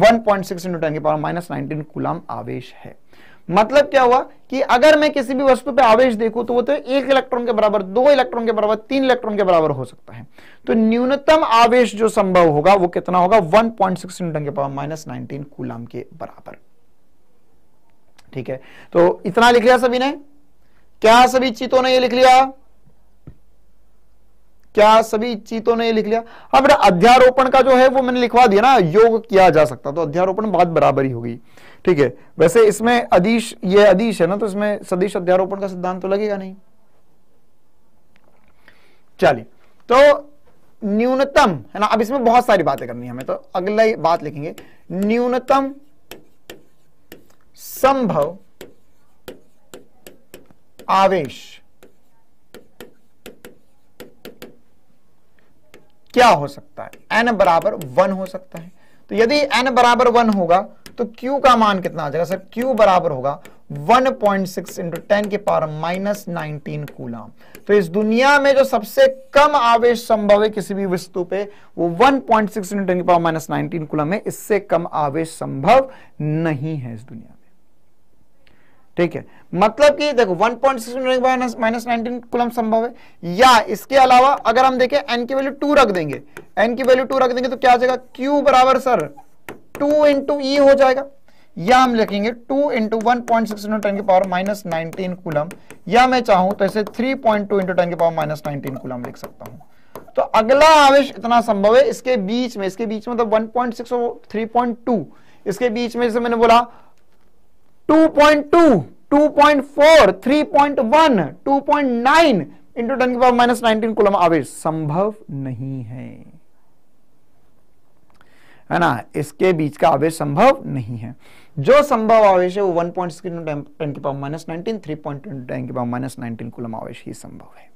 1.6 point six into ten की पावर माइनस नाइनटीन कुलाम आवेश है मतलब क्या हुआ कि अगर मैं किसी भी वस्तु पे आवेश देखूं तो वो तो एक इलेक्ट्रॉन के बराबर दो इलेक्ट्रॉन के बराबर तीन इलेक्ट्रॉन के बराबर हो सकता है तो न्यूनतम आवेश जो संभव होगा वो कितना होगा 1.6 पॉइंट सिक्स न्यूटन के पावर माइनस नाइनटीन कूलाम के बराबर ठीक है तो इतना लिख लिया सभी ने क्या सभी चीतों ने ये लिख लिया क्या सभी चीतों ने ये लिख लिया अब हाँ बेटा अध्यारोपण का जो है वो मैंने लिखवा दिया ना योग किया जा सकता तो अध्यारोपण बात बराबर ही होगी ठीक है वैसे इसमें अधीश ये अधीश है ना तो इसमें सदीश अध्यारोपण का सिद्धांत तो लगेगा नहीं चलिए तो न्यूनतम है ना अब इसमें बहुत सारी बातें करनी है हमें तो अगला बात लिखेंगे न्यूनतम संभव आवेश क्या हो सकता है एन बराबर वन हो सकता है तो यदि एन बराबर वन होगा तो क्यू का मान कितना आ जाएगा सर क्यू बराबर होगा 1.6 पॉइंट सिक्स इंटू टेन के पावर माइनस नाइनटीन कूलाम तो इस दुनिया में जो सबसे कम आवेश संभव है किसी भी वस्तु पे वो 1.6 पॉइंट सिक्स इंटू टेन के पावर माइनस नाइनटीन कूलाम है इससे कम आवेश संभव नहीं है इस दुनिया ठीक है मतलब कि देखो 1.6 point six minus nineteen coulomb संभव है या इसके अलावा अगर हम देखें एन की वैल्यू टू रख देंगे एन की वैल्यू टू रख देंगे तो क्या आ जाएगा क्यू बराबर सर टू इंटू ई हो जाएगा या हम लिखेंगे two into one point six into ten के पावर माइनस नाइनटीन कुलम या मैं चाहूं तो इसे three point two into ten के पावर माइनस नाइनटीन कुलम लिख सकता हूं तो अगला आवेश इतना संभव है इसके बीच में इसके बीच में मतलब 1.6 और 3.2 इसके बीच में जैसे मैंने बोला 2.2 2.4 3.1 2.9 इंटू टन की पावर माइनस नाइनटीन कुलम आवेश संभव नहीं है है ना इसके बीच का आवेश संभव नहीं है जो संभव आवेश है वो वन पॉइंट टेन की power minus nineteen three point ten की पावर माइनस नाइनटीन कुलम आवेश ही संभव है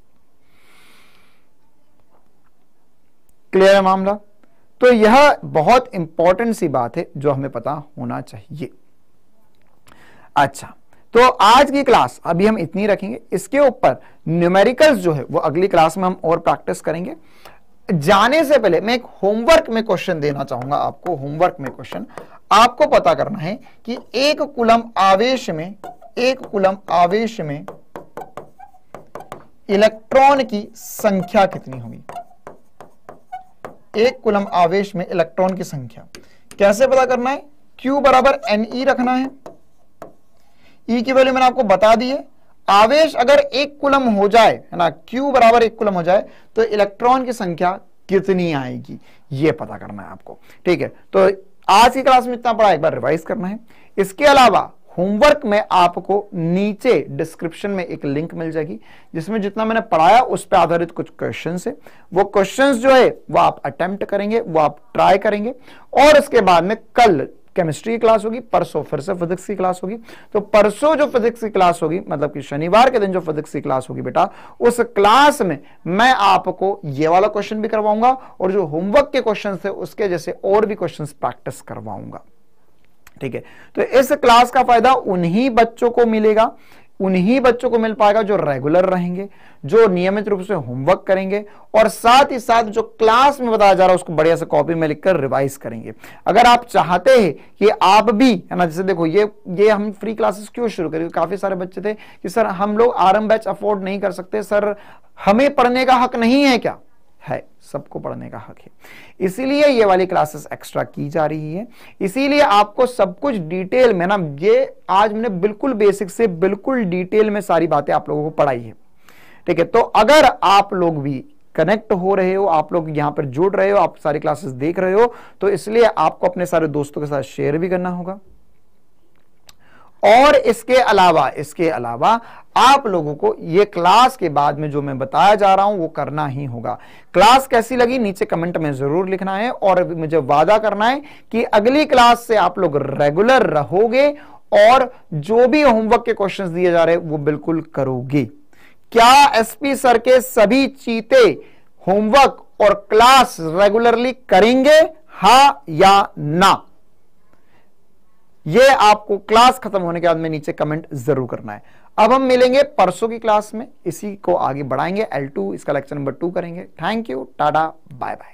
क्लियर है मामला तो यह बहुत इंपॉर्टेंट सी बात है जो हमें पता होना चाहिए अच्छा तो आज की क्लास अभी हम इतनी रखेंगे इसके ऊपर न्यूमेरिकल्स जो है वो अगली क्लास में हम और प्रैक्टिस करेंगे जाने से पहले मैं एक होमवर्क में क्वेश्चन देना चाहूंगा आपको होमवर्क में क्वेश्चन आपको पता करना है कि एक कुलम आवेश में एक कुलम आवेश में इलेक्ट्रॉन की संख्या कितनी होगी एक कुलम आवेश में इलेक्ट्रॉन की संख्या कैसे पता करना है क्यू बराबर एनई e रखना है ई e की वैल्यू मैंने आपको बता दी है आवेश अगर एक कुलम हो जाए है ना क्यू बराबर एक कुलम हो जाए तो इलेक्ट्रॉन की संख्या कितनी आएगी ये पता करना है आपको ठीक है तो आज की क्लास में इतना पढ़ा एक बार रिवाइज करना है इसके अलावा होमवर्क में आपको नीचे डिस्क्रिप्शन में एक लिंक मिल जाएगी जिसमें जितना मैंने पढ़ाया उस पर आधारित कुछ क्वेश्चन है वो क्वेश्चन जो है वो आप अटेम्प्ट करेंगे वो आप ट्राई करेंगे और इसके बाद में कल केमिस्ट्री की क्लास होगी परसों फिर से फिजिक्स की क्लास होगी तो परसों जो फिजिक्स की क्लास होगी मतलब कि शनिवार के दिन जो फिजिक्स की क्लास होगी बेटा उस क्लास में मैं आपको ये वाला क्वेश्चन भी करवाऊंगा और जो होमवर्क के क्वेश्चन है उसके जैसे और भी क्वेश्चन प्रैक्टिस करवाऊंगा ठीक है तो इस क्लास का फायदा उन्हीं बच्चों को मिलेगा उन्हीं बच्चों को मिल पाएगा जो रेगुलर रहेंगे जो नियमित रूप से होमवर्क करेंगे और साथ ही साथ जो क्लास में बताया जा रहा है उसको बढ़िया से कॉपी में लिखकर रिवाइज करेंगे अगर आप चाहते हैं कि आप भी है ना जैसे देखो ये ये हम फ्री क्लासेस क्यों शुरू करें काफी सारे बच्चे थे कि सर हम लोग आरम बैच अफोर्ड नहीं कर सकते सर हमें पढ़ने का हक नहीं है क्या है सबको पढ़ने का हक है इसीलिए ये वाली क्लासेस एक्स्ट्रा की जा रही है इसीलिए आपको सब कुछ डिटेल में ना ये आज मैंने बिल्कुल बेसिक से बिल्कुल डिटेल में सारी बातें आप लोगों को पढ़ाई है ठीक है तो अगर आप लोग भी कनेक्ट हो रहे हो आप लोग यहां पर जुड़ रहे हो आप सारी क्लासेस देख रहे हो तो इसलिए आपको अपने सारे दोस्तों के साथ शेयर भी करना होगा और इसके अलावा इसके अलावा आप लोगों को ये क्लास के बाद में जो मैं बताया जा रहा हूं वो करना ही होगा क्लास कैसी लगी नीचे कमेंट में जरूर लिखना है और मुझे वादा करना है कि अगली क्लास से आप लोग रेगुलर रहोगे और जो भी होमवर्क के क्वेश्चंस दिए जा रहे हैं वो बिल्कुल करोगे क्या एसपी सर के सभी चीते होमवर्क और क्लास रेगुलरली करेंगे हा या ना ये आपको क्लास खत्म होने के बाद में नीचे कमेंट जरूर करना है अब हम मिलेंगे परसों की क्लास में इसी को आगे बढ़ाएंगे एल टू इसका लेक्चर नंबर टू करेंगे thank you tata bye bye